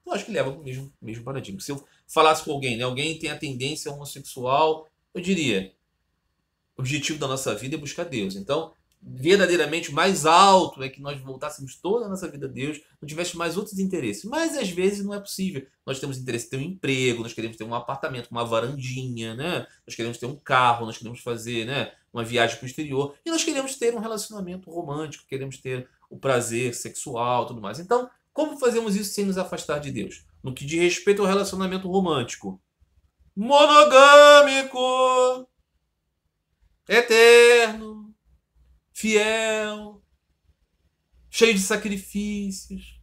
eu acho que leva para o mesmo, mesmo paradigma. Se eu falasse com alguém, né, alguém tem a tendência homossexual, eu diria, o objetivo da nossa vida é buscar Deus. Então, verdadeiramente mais alto é que nós voltássemos toda a nossa vida a Deus, não tivesse mais outros interesses. Mas às vezes não é possível. Nós temos interesse em ter um emprego, nós queremos ter um apartamento, uma varandinha, né? Nós queremos ter um carro, nós queremos fazer, né, uma viagem para o exterior e nós queremos ter um relacionamento romântico, queremos ter o prazer sexual, tudo mais. Então, como fazemos isso sem nos afastar de Deus? No que diz respeito ao relacionamento romântico, monogâmico, eterno, fiel, cheio de sacrifícios,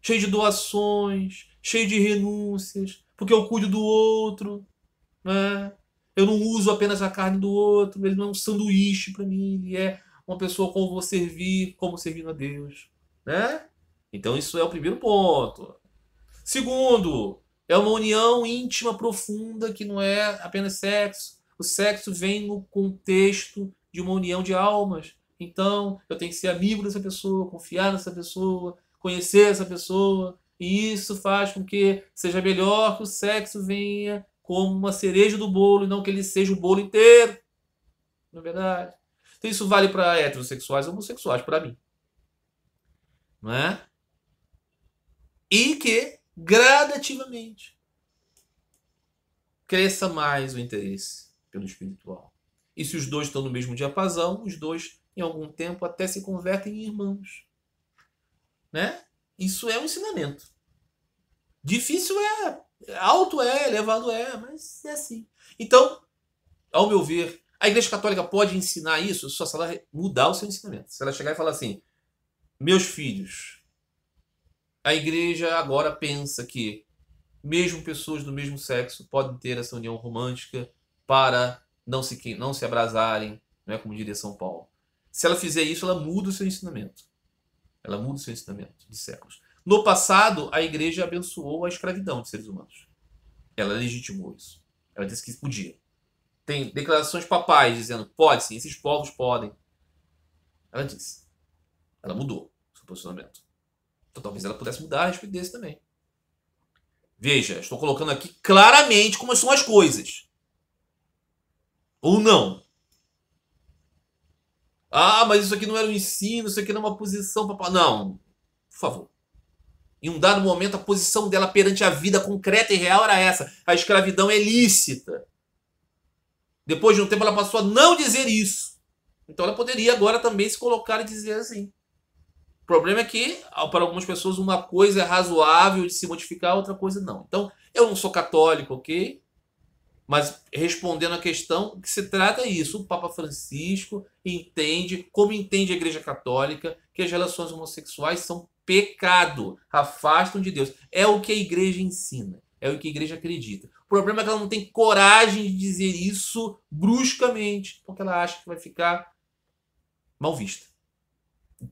cheio de doações, cheio de renúncias, porque eu cuido do outro, né? Eu não uso apenas a carne do outro, ele não é um sanduíche para mim, ele é uma pessoa como vou servir, como servindo a Deus, né? Então isso é o primeiro ponto. Segundo, é uma união íntima profunda que não é apenas sexo. O sexo vem no contexto de uma união de almas. Então, eu tenho que ser amigo dessa pessoa, confiar nessa pessoa, conhecer essa pessoa. E isso faz com que seja melhor que o sexo venha como uma cereja do bolo e não que ele seja o bolo inteiro. Não é verdade? Então, isso vale para heterossexuais e homossexuais, para mim. Não é? E que, gradativamente, cresça mais o interesse pelo espiritual. E se os dois estão no mesmo diapasão, os dois, em algum tempo, até se convertem em irmãos. Né? Isso é um ensinamento. Difícil é, alto é, elevado é, mas é assim. Então, ao meu ver, a Igreja Católica pode ensinar isso só se ela é mudar o seu ensinamento. Se ela chegar e falar assim: meus filhos, a Igreja agora pensa que mesmo pessoas do mesmo sexo podem ter essa união romântica para não se, não se abrasarem, não é como diria São Paulo. Se ela fizer isso, ela muda o seu ensinamento. Ela muda o seu ensinamento de séculos. No passado, a igreja abençoou a escravidão de seres humanos. Ela legitimou isso. Ela disse que podia. Tem declarações papais dizendo pode sim, esses povos podem. Ela disse. Ela mudou o seu posicionamento. Então talvez ela pudesse mudar a respeito desse também. Veja, estou colocando aqui claramente como são as coisas. Ou não? Ah, mas isso aqui não era um ensino, isso aqui não é uma posição. Papá. Não, por favor. Em um dado momento, a posição dela perante a vida concreta e real era essa: a escravidão é lícita. Depois de um tempo, ela passou a não dizer isso. Então, ela poderia agora também se colocar e dizer assim. O problema é que, para algumas pessoas, uma coisa é razoável de se modificar, outra coisa não. Então, eu não sou católico, ok? Mas respondendo à questão, que se trata isso, o Papa Francisco entende, como entende a Igreja Católica, que as relações homossexuais são pecado, afastam de Deus. É o que a igreja ensina, é o que a igreja acredita. O problema é que ela não tem coragem de dizer isso bruscamente, porque ela acha que vai ficar mal vista.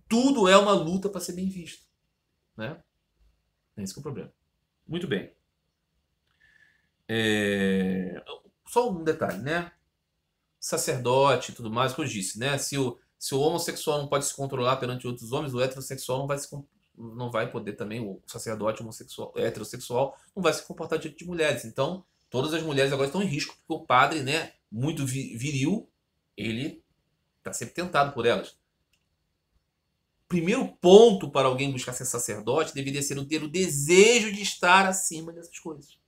Tudo é uma luta para ser bem visto, né? É esse que é o problema. Muito bem. É... Só um detalhe, né? Sacerdote e tudo mais, que eu disse, né? Se o, se o homossexual não pode se controlar perante outros homens, o heterossexual não vai se não vai poder também, o sacerdote homossexual, heterossexual, não vai se comportar diante de mulheres. Então, todas as mulheres agora estão em risco, porque o padre, né, muito viril, ele está sempre tentado por elas. Primeiro ponto para alguém buscar ser sacerdote deveria ser ter o desejo de estar acima dessas coisas.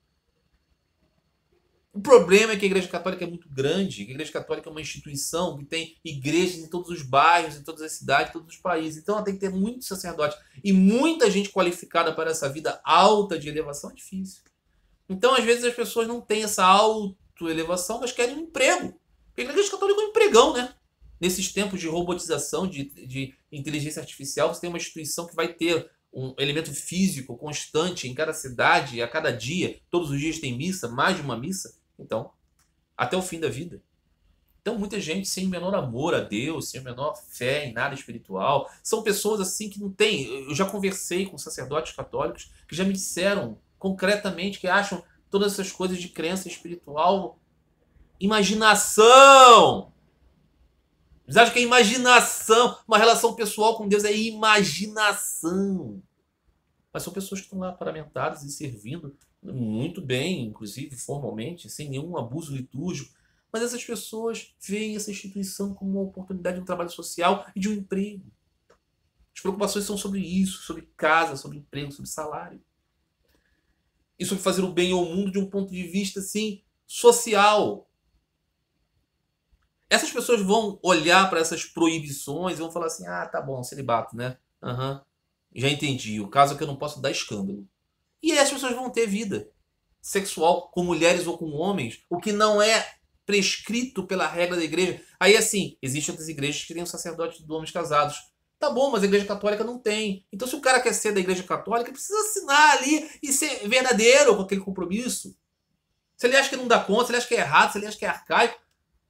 O problema é que a Igreja Católica é muito grande. A Igreja Católica é uma instituição que tem igrejas em todos os bairros, em todas as cidades, em todos os países. Então ela tem que ter muitos sacerdotes e muita gente qualificada para essa vida alta de elevação é difícil. Então, às vezes, as pessoas não têm essa autoelevação, mas querem um emprego. Porque a Igreja Católica é um empregão, né? Nesses tempos de robotização, de, de inteligência artificial, você tem uma instituição que vai ter um elemento físico constante em cada cidade, a cada dia. Todos os dias tem missa, mais de uma missa. Então, até o fim da vida. Então, muita gente sem o menor amor a Deus, sem a menor fé em nada espiritual, são pessoas assim que não tem Eu já conversei com sacerdotes católicos que já me disseram concretamente que acham todas essas coisas de crença espiritual imaginação. Eles acham que é imaginação. Uma relação pessoal com Deus é imaginação. Mas são pessoas que estão lá paramentadas e servindo muito bem, inclusive formalmente, sem nenhum abuso litúrgico, mas essas pessoas veem essa instituição como uma oportunidade de um trabalho social e de um emprego. As preocupações são sobre isso, sobre casa, sobre emprego, sobre salário. E sobre fazer o bem ao mundo de um ponto de vista, assim, social. Essas pessoas vão olhar para essas proibições e vão falar assim: ah, tá bom, celibato, né? Aham. Uhum. Já entendi. O caso é que eu não posso dar escândalo. E aí as pessoas vão ter vida sexual com mulheres ou com homens, o que não é prescrito pela regra da igreja. Aí assim, existem outras igrejas que têm um sacerdote de homens casados. Tá bom, mas a igreja católica não tem. Então se o cara quer ser da igreja católica, precisa assinar ali e ser verdadeiro com aquele compromisso. Se ele acha que não dá conta, se ele acha que é errado, se ele acha que é arcaico,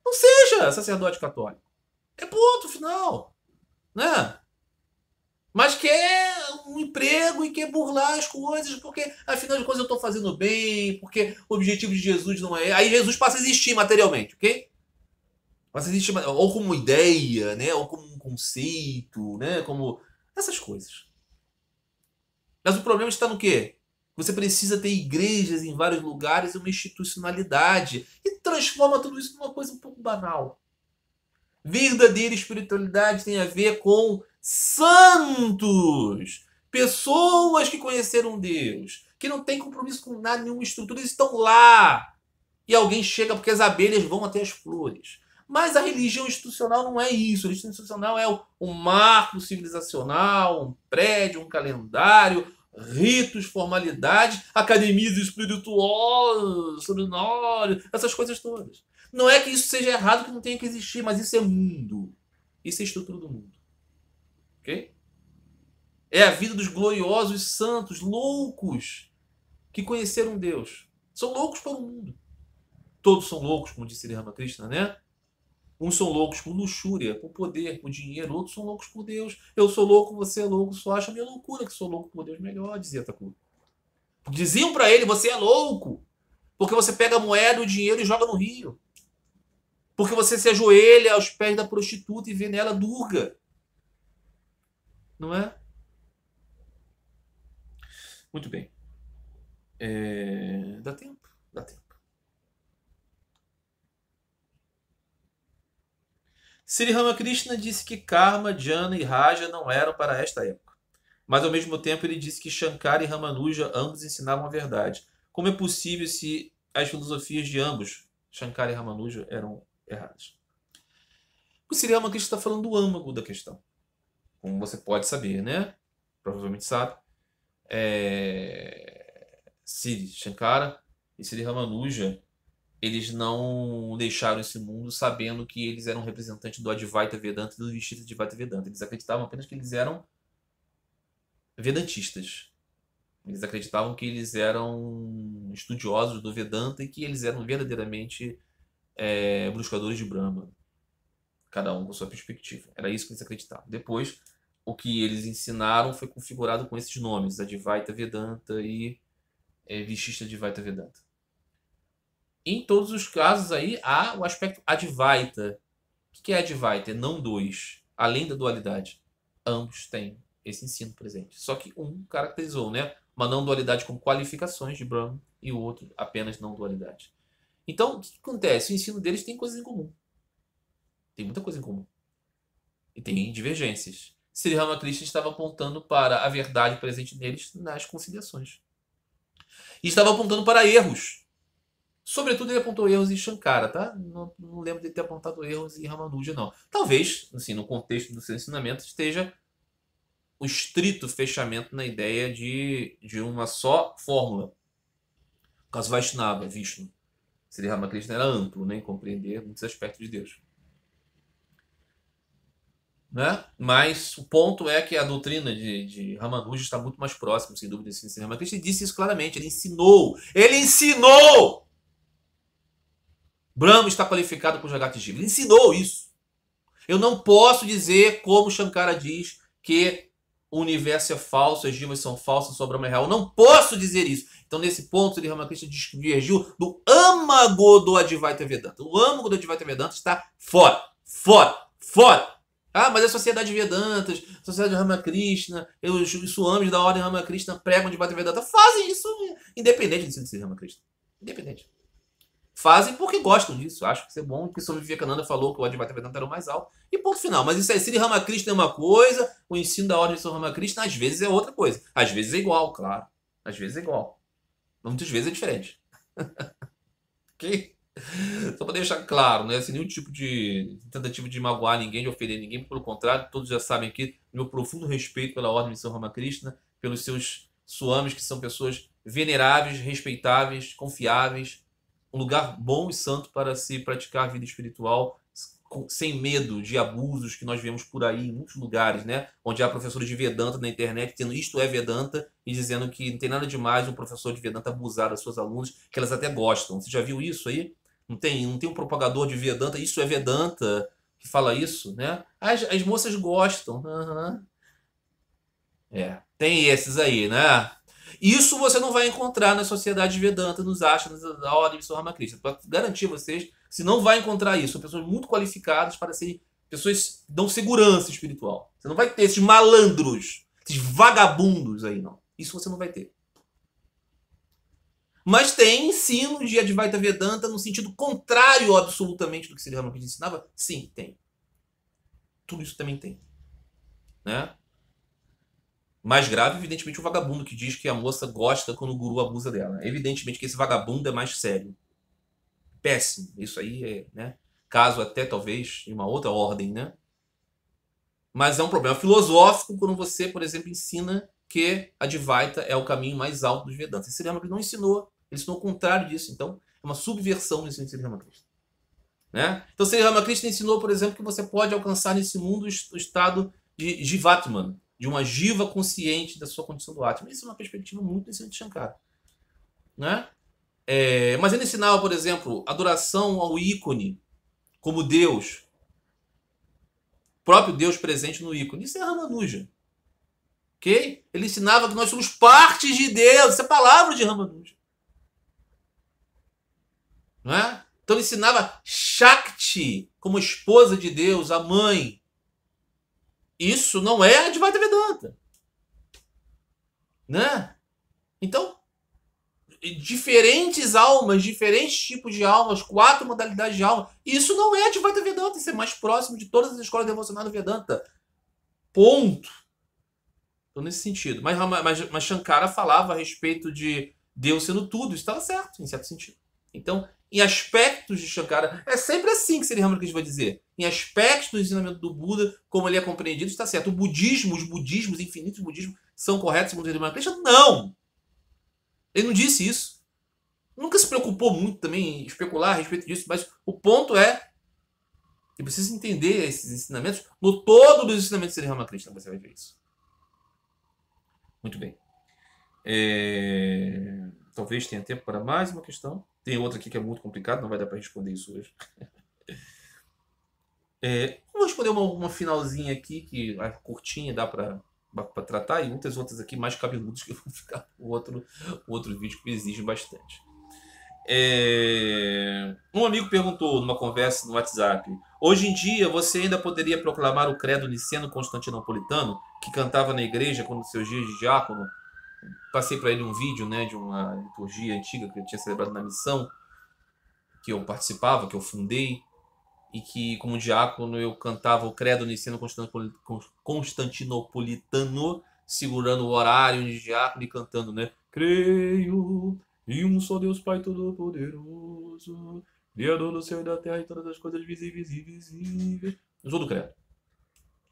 não seja sacerdote católico. É ponto final. Né? mas quer é um emprego e quer burlar as coisas, porque afinal de contas eu estou fazendo bem, porque o objetivo de Jesus não é. Aí Jesus passa a existir materialmente, ok? Passa a existir, ou como ideia, né? ou como um conceito, né? como essas coisas. Mas o problema está no quê? Você precisa ter igrejas em vários lugares e uma institucionalidade. E transforma tudo isso numa coisa um pouco banal. Verdadeira espiritualidade tem a ver com santos, pessoas que conheceram Deus, que não têm compromisso com nada, nenhuma estrutura, eles estão lá. E alguém chega porque as abelhas vão até as flores. Mas a religião institucional não é isso. A religião institucional é um marco civilizacional, um prédio, um calendário, ritos, formalidades, academias espirituosas, sobrenome, essas coisas todas. Não é que isso seja errado, que não tenha que existir, mas isso é mundo. Isso é estrutura do mundo. Ok? É a vida dos gloriosos santos, loucos, que conheceram Deus. São loucos para o mundo. Todos são loucos, como disse Ramakrishna, né? Uns são loucos por luxúria, por poder, por dinheiro, outros são loucos por Deus. Eu sou louco, você é louco, só acha minha loucura que sou louco por Deus melhor, dizia Thakur. Diziam para ele: você é louco, porque você pega a moeda, o dinheiro e joga no rio. Porque você se ajoelha aos pés da prostituta e vê nela Durga não é? Muito bem. É... Dá tempo? Dá tempo. Sri Ramakrishna disse que Karma, Jana e Raja não eram para esta época. Mas ao mesmo tempo ele disse que Shankara e Ramanuja ambos ensinavam a verdade. Como é possível se as filosofias de ambos, Shankara e Ramanuja, eram erradas? O Sri Ramakrishna está falando do âmago da questão como você pode saber, né? Provavelmente sabe. É... Siri Shankara e Siri Ramanuja, eles não deixaram esse mundo sabendo que eles eram representantes do Advaita Vedanta e do Vishita Advaita Vedanta. Eles acreditavam apenas que eles eram vedantistas. Eles acreditavam que eles eram estudiosos do Vedanta e que eles eram verdadeiramente é, buscadores de Brahma. Cada um com sua perspectiva. Era isso que eles acreditavam. Depois, o que eles ensinaram foi configurado com esses nomes, Advaita Vedanta e é, Vishista Advaita Vedanta. Em todos os casos aí há o aspecto Advaita. O que é Advaita? É não dois, além da dualidade. Ambos têm esse ensino presente. Só que um caracterizou né, uma não dualidade com qualificações de Brahma e o outro apenas não dualidade. Então, o que acontece? O ensino deles tem coisas em comum. Tem muita coisa em comum. E tem divergências. Sri Ramakrishna é estava apontando para a verdade presente neles nas conciliações. E estava apontando para erros. Sobretudo ele apontou erros em Shankara, tá? Não, não lembro de ter apontado erros em Ramanuja, não. Talvez, assim, no contexto do seu ensinamento, esteja o estrito fechamento na ideia de, de uma só fórmula. No caso Vaishnava, Vishnu. Sri Ramakrishna era amplo né, em compreender muitos aspectos de Deus. Né? Mas o ponto é que a doutrina de, de Ramanuja está muito mais próxima, sem dúvida, de Ramakrishna. Ele disse isso claramente, ele ensinou. Ele ensinou! Brahma está qualificado o Jagat Jiva. Ele ensinou isso. Eu não posso dizer, como Shankara diz, que o universo é falso, as divas são falsas, só Brahma é real. Eu não posso dizer isso. Então, nesse ponto, Sri Ramakrishna divergiu é do âmago do Advaita Vedanta. O âmago do Advaita Vedanta está fora, fora, fora. Ah, mas é a sociedade Vedantas, a sociedade Ramakrishna, os, suames da ordem Ramakrishna pregam de Bhakti Vedanta. Fazem isso independente de ser Ramakrishna. Independente. Fazem porque gostam disso. acho que isso é bom, porque o Vivekananda falou que o Advaita Vedanta era o mais alto. E ponto final. Mas isso é, Sri Ramakrishna é uma coisa, o ensino da ordem de Sri Ramakrishna às vezes é outra coisa. Às vezes é igual, claro. Às vezes é igual. Muitas vezes é diferente. ok? Só para deixar claro, né? Sem assim, nenhum tipo de tentativa de magoar ninguém, de ofender ninguém, pelo contrário, todos já sabem aqui meu profundo respeito pela ordem de São Ramakrishna, pelos seus suames, que são pessoas veneráveis, respeitáveis, confiáveis, um lugar bom e santo para se praticar a vida espiritual sem medo de abusos que nós vemos por aí em muitos lugares, né? Onde há professores de Vedanta na internet tendo isto é Vedanta e dizendo que não tem nada demais um professor de Vedanta abusar das suas alunas, que elas até gostam. Você já viu isso aí? Não tem, não tem um propagador de Vedanta, isso é Vedanta que fala isso, né? As, as moças gostam. Uhum. É, tem esses aí, né? Isso você não vai encontrar na sociedade Vedanta, nos Ashtas, da Ordem de Ramakrishna. Para garantir vocês, se não vai encontrar isso, são pessoas muito qualificadas para serem pessoas que dão segurança espiritual. Você não vai ter esses malandros, esses vagabundos aí, não. Isso você não vai ter. Mas tem ensino de Advaita Vedanta no sentido contrário absolutamente do que Sri Ramakrishna ensinava? Sim, tem. Tudo isso também tem. Né? Mais grave, evidentemente, o vagabundo que diz que a moça gosta quando o guru abusa dela. Evidentemente que esse vagabundo é mais sério. Péssimo. Isso aí é, né? Caso até talvez em uma outra ordem, né? Mas é um problema filosófico quando você, por exemplo, ensina que a Advaita é o caminho mais alto dos Vedantas. Esse Ramakrishna não ensinou eles são o contrário disso. Então, é uma subversão do ensino de Sri Ramakrishna. Né? Então, Sri Ramakrishna ensinou, por exemplo, que você pode alcançar nesse mundo o estado de Jivatman, de uma jiva consciente da sua condição do Atman. Isso é uma perspectiva muito do de Shankara. Né? É, mas ele ensinava, por exemplo, adoração ao ícone como Deus, próprio Deus presente no ícone. Isso é Ramanuja. Ok? Ele ensinava que nós somos partes de Deus. Isso é a palavra de Ramanuja. Não é? Então ensinava Shakti como esposa de Deus, a mãe. Isso não é Advaita Vedanta. Né? Então, diferentes almas, diferentes tipos de almas, quatro modalidades de alma. Isso não é Advaita Vedanta, isso é mais próximo de todas as escolas devocionais Vedanta. Ponto. Então, nesse sentido. Mas, mas, mas Shankara falava a respeito de Deus sendo tudo, isso estava certo, em certo sentido. Então, em aspectos de Shankara. É sempre assim que Sri Ramakrishna vai dizer. Em aspectos do ensinamento do Buda, como ele é compreendido, está certo. O budismo, os budismos, infinitos budismos, são corretos segundo Sri Ramakrishna? Não! Ele não disse isso. Nunca se preocupou muito também em especular a respeito disso, mas o ponto é que precisa entender esses ensinamentos no todo dos ensinamentos de Sri Ramakrishna. Você vai ver isso. Muito bem. É... Talvez tenha tempo para mais uma questão. Tem outra aqui que é muito complicado, não vai dar para responder isso hoje. É, vou responder uma, uma, finalzinha aqui, que a é curtinha dá para para tratar e muitas outras aqui mais cabeludas que vão ficar o outro o outro vídeo que exige bastante. É... Um amigo perguntou numa conversa no WhatsApp: Hoje em dia você ainda poderia proclamar o credo niceno constantinopolitano que cantava na igreja quando seus dias de diácono passei para ele um vídeo né, de uma liturgia antiga que eu tinha celebrado na missão, que eu participava, que eu fundei, e que, como diácono, eu cantava o Credo Niceno Constantinopolitano, segurando o horário de diácono e cantando, né? Creio em um só Deus Pai Todo-Poderoso, Criador do céu e da terra e todas as coisas visíveis e invisíveis. sou do Credo.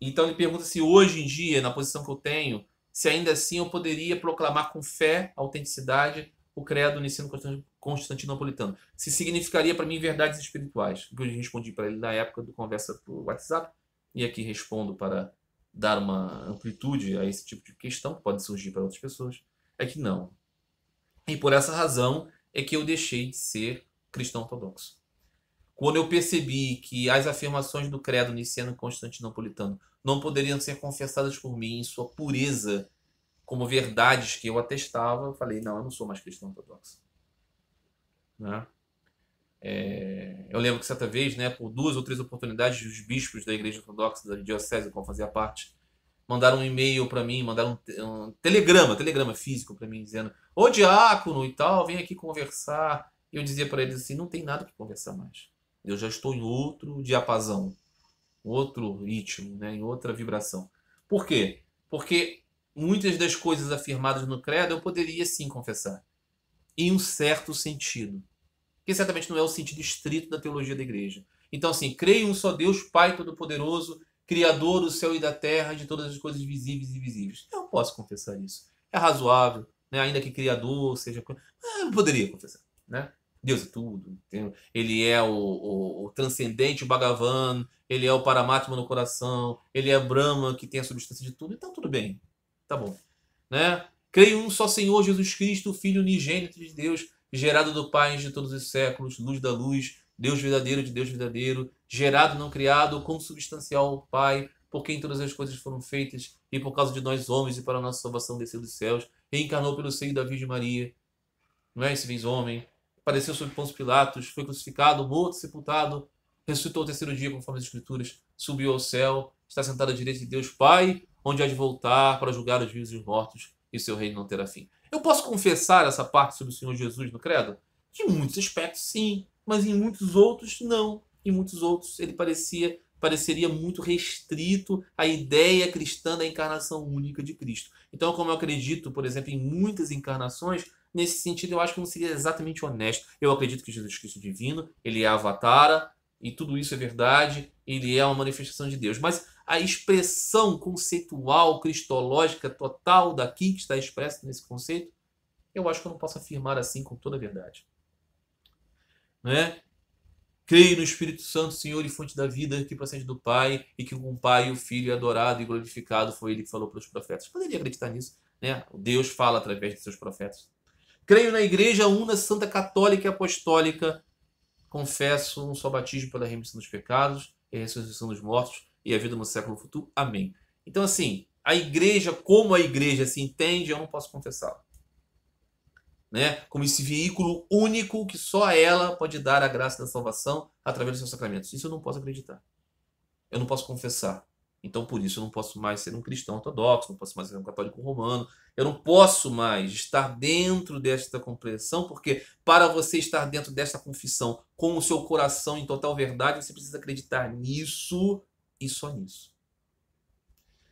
Então ele pergunta se hoje em dia, na posição que eu tenho, se ainda assim eu poderia proclamar com fé, autenticidade, o credo no ensino constantinopolitano. Se significaria para mim verdades espirituais, que eu respondi para ele na época do conversa por WhatsApp, e aqui respondo para dar uma amplitude a esse tipo de questão, que pode surgir para outras pessoas, é que não. E por essa razão é que eu deixei de ser cristão ortodoxo. Quando eu percebi que as afirmações do credo niceno e constantinopolitano não poderiam ser confessadas por mim em sua pureza como verdades que eu atestava, eu falei, não, eu não sou mais cristão ortodoxo. Né? É, eu lembro que certa vez, né, por duas ou três oportunidades, os bispos da Igreja Ortodoxa, da Diocese, do qual fazia parte, mandaram um e-mail para mim, mandaram um, um telegrama, telegrama físico para mim, dizendo: Ô diácono e tal, vem aqui conversar. E eu dizia para eles assim: não tem nada que conversar mais. Eu já estou em outro diapasão, outro ritmo, né? em outra vibração. Por quê? Porque muitas das coisas afirmadas no credo eu poderia sim confessar, em um certo sentido, que certamente não é o sentido estrito da teologia da igreja. Então, assim, creio em um só Deus, Pai Todo-Poderoso, Criador do céu e da terra, de todas as coisas visíveis e invisíveis. Eu posso confessar isso. É razoável, né? ainda que Criador seja. Ah, eu poderia confessar. Né? Deus é tudo. Entendeu? Ele é o, o, o, transcendente Bhagavan, ele é o Paramatma no coração, ele é Brahma que tem a substância de tudo. Então tudo bem, tá bom. Né? Creio um só Senhor Jesus Cristo, Filho unigênito de Deus, gerado do Pai de todos os séculos, luz da luz, Deus verdadeiro de Deus verdadeiro, gerado, não criado, consubstancial ao Pai, por quem todas as coisas foram feitas, e por causa de nós homens e para a nossa salvação desceu dos céus, reencarnou pelo seio da Virgem Maria. Não é esse homem Apareceu sobre Pôncio Pilatos, foi crucificado, morto, sepultado, ressuscitou ao terceiro dia, conforme as Escrituras, subiu ao céu, está sentado à direita de Deus Pai, onde há de voltar para julgar os vivos e os mortos, e seu reino não terá fim. Eu posso confessar essa parte sobre o Senhor Jesus no credo? em muitos aspectos sim, mas em muitos outros não. Em muitos outros ele parecia pareceria muito restrito à ideia cristã da encarnação única de Cristo. Então, como eu acredito, por exemplo, em muitas encarnações, Nesse sentido, eu acho que não seria exatamente honesto. Eu acredito que Jesus Cristo é divino, ele é avatara, e tudo isso é verdade, ele é uma manifestação de Deus. Mas a expressão conceitual, cristológica total daqui, que está expressa nesse conceito, eu acho que eu não posso afirmar assim com toda a verdade. Né? Creio no Espírito Santo, Senhor e fonte da vida, que procede do Pai, e que com o Pai o Filho é adorado e glorificado, foi ele que falou para os profetas. Poderia acreditar nisso, né? Deus fala através de seus profetas. Creio na Igreja Una Santa Católica e Apostólica. Confesso um só batismo pela remissão dos pecados e a ressurreição dos mortos e a vida no século futuro. Amém. Então, assim, a igreja, como a igreja se entende, eu não posso confessá-la. Né? Como esse veículo único que só ela pode dar a graça da salvação através dos seus sacramentos. Isso eu não posso acreditar. Eu não posso confessar. Então, por isso, eu não posso mais ser um cristão ortodoxo, não posso mais ser um católico romano, eu não posso mais estar dentro desta compreensão, porque para você estar dentro desta confissão com o seu coração em total verdade, você precisa acreditar nisso e só nisso.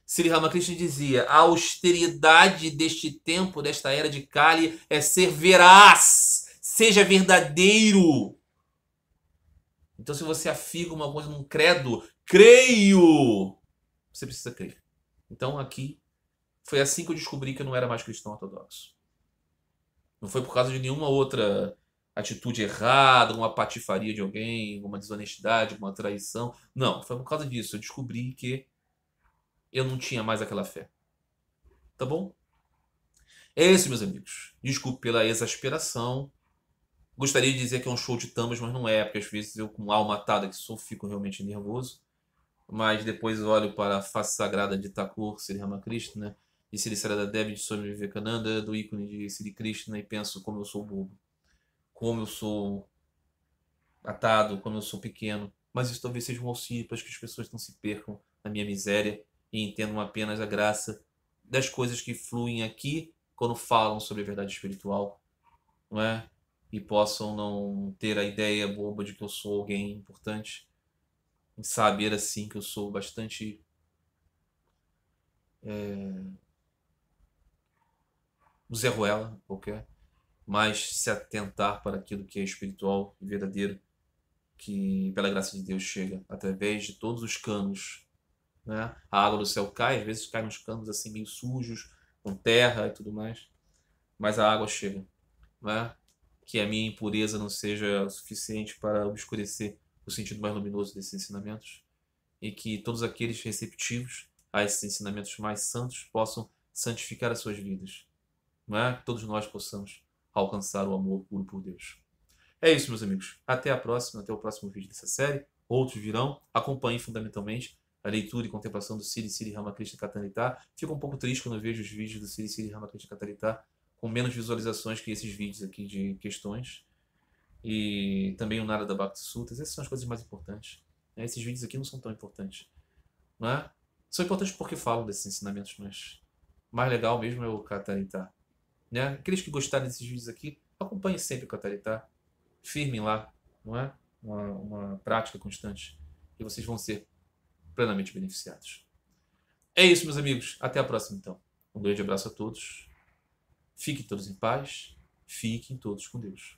Sri Ramakrishna dizia: a austeridade deste tempo, desta era de Kali, é ser veraz, seja verdadeiro. Então, se você afirma uma coisa num credo, creio você precisa crer. Então aqui foi assim que eu descobri que eu não era mais cristão ortodoxo. Não foi por causa de nenhuma outra atitude errada, uma patifaria de alguém, uma desonestidade, uma traição. Não, foi por causa disso. Eu descobri que eu não tinha mais aquela fé. Tá bom? É isso, meus amigos. Desculpe pela exasperação. Gostaria de dizer que é um show de tamas, mas não é, porque às vezes eu, com alma atada que sou, fico realmente nervoso mas depois olho para a face sagrada de Thakur Sri Ramakrishna né? e Sri Sarada Devi de Swami Vivekananda, é do ícone de Sri Krishna, e penso como eu sou bobo, como eu sou atado, como eu sou pequeno. Mas isso talvez seja um auxílio para que as pessoas não se percam na minha miséria e entendam apenas a graça das coisas que fluem aqui quando falam sobre a verdade espiritual, não é? E possam não ter a ideia boba de que eu sou alguém importante em saber assim que eu sou bastante é, o Zé Ruela qualquer, mas se atentar para aquilo que é espiritual e verdadeiro, que pela graça de Deus chega através de todos os canos. Né? A água do céu cai, às vezes cai nos canos assim meio sujos, com terra e tudo mais, mas a água chega. Né? Que a minha impureza não seja suficiente para obscurecer o sentido mais luminoso desses ensinamentos e que todos aqueles receptivos a esses ensinamentos mais santos possam santificar as suas vidas. Não é? Que todos nós possamos alcançar o amor puro por Deus. É isso, meus amigos. Até a próxima, até o próximo vídeo dessa série. Outros virão. Acompanhe fundamentalmente a leitura e contemplação do Siri Siri Ramakrishna Katalitá. Fico um pouco triste quando eu vejo os vídeos do Siri Siri Ramakrishna Katalitá com menos visualizações que esses vídeos aqui de questões e também o Nara da Bhakti Sutras. Essas são as coisas mais importantes. Né? Esses vídeos aqui não são tão importantes. Né? São importantes porque falam desses ensinamentos, mas mais legal mesmo é o Katarita. Né? Aqueles que gostaram desses vídeos aqui, acompanhem sempre o Katarita. Firmem lá, não é? Uma, uma prática constante. E vocês vão ser plenamente beneficiados. É isso, meus amigos. Até a próxima, então. Um grande abraço a todos. Fiquem todos em paz. Fiquem todos com Deus.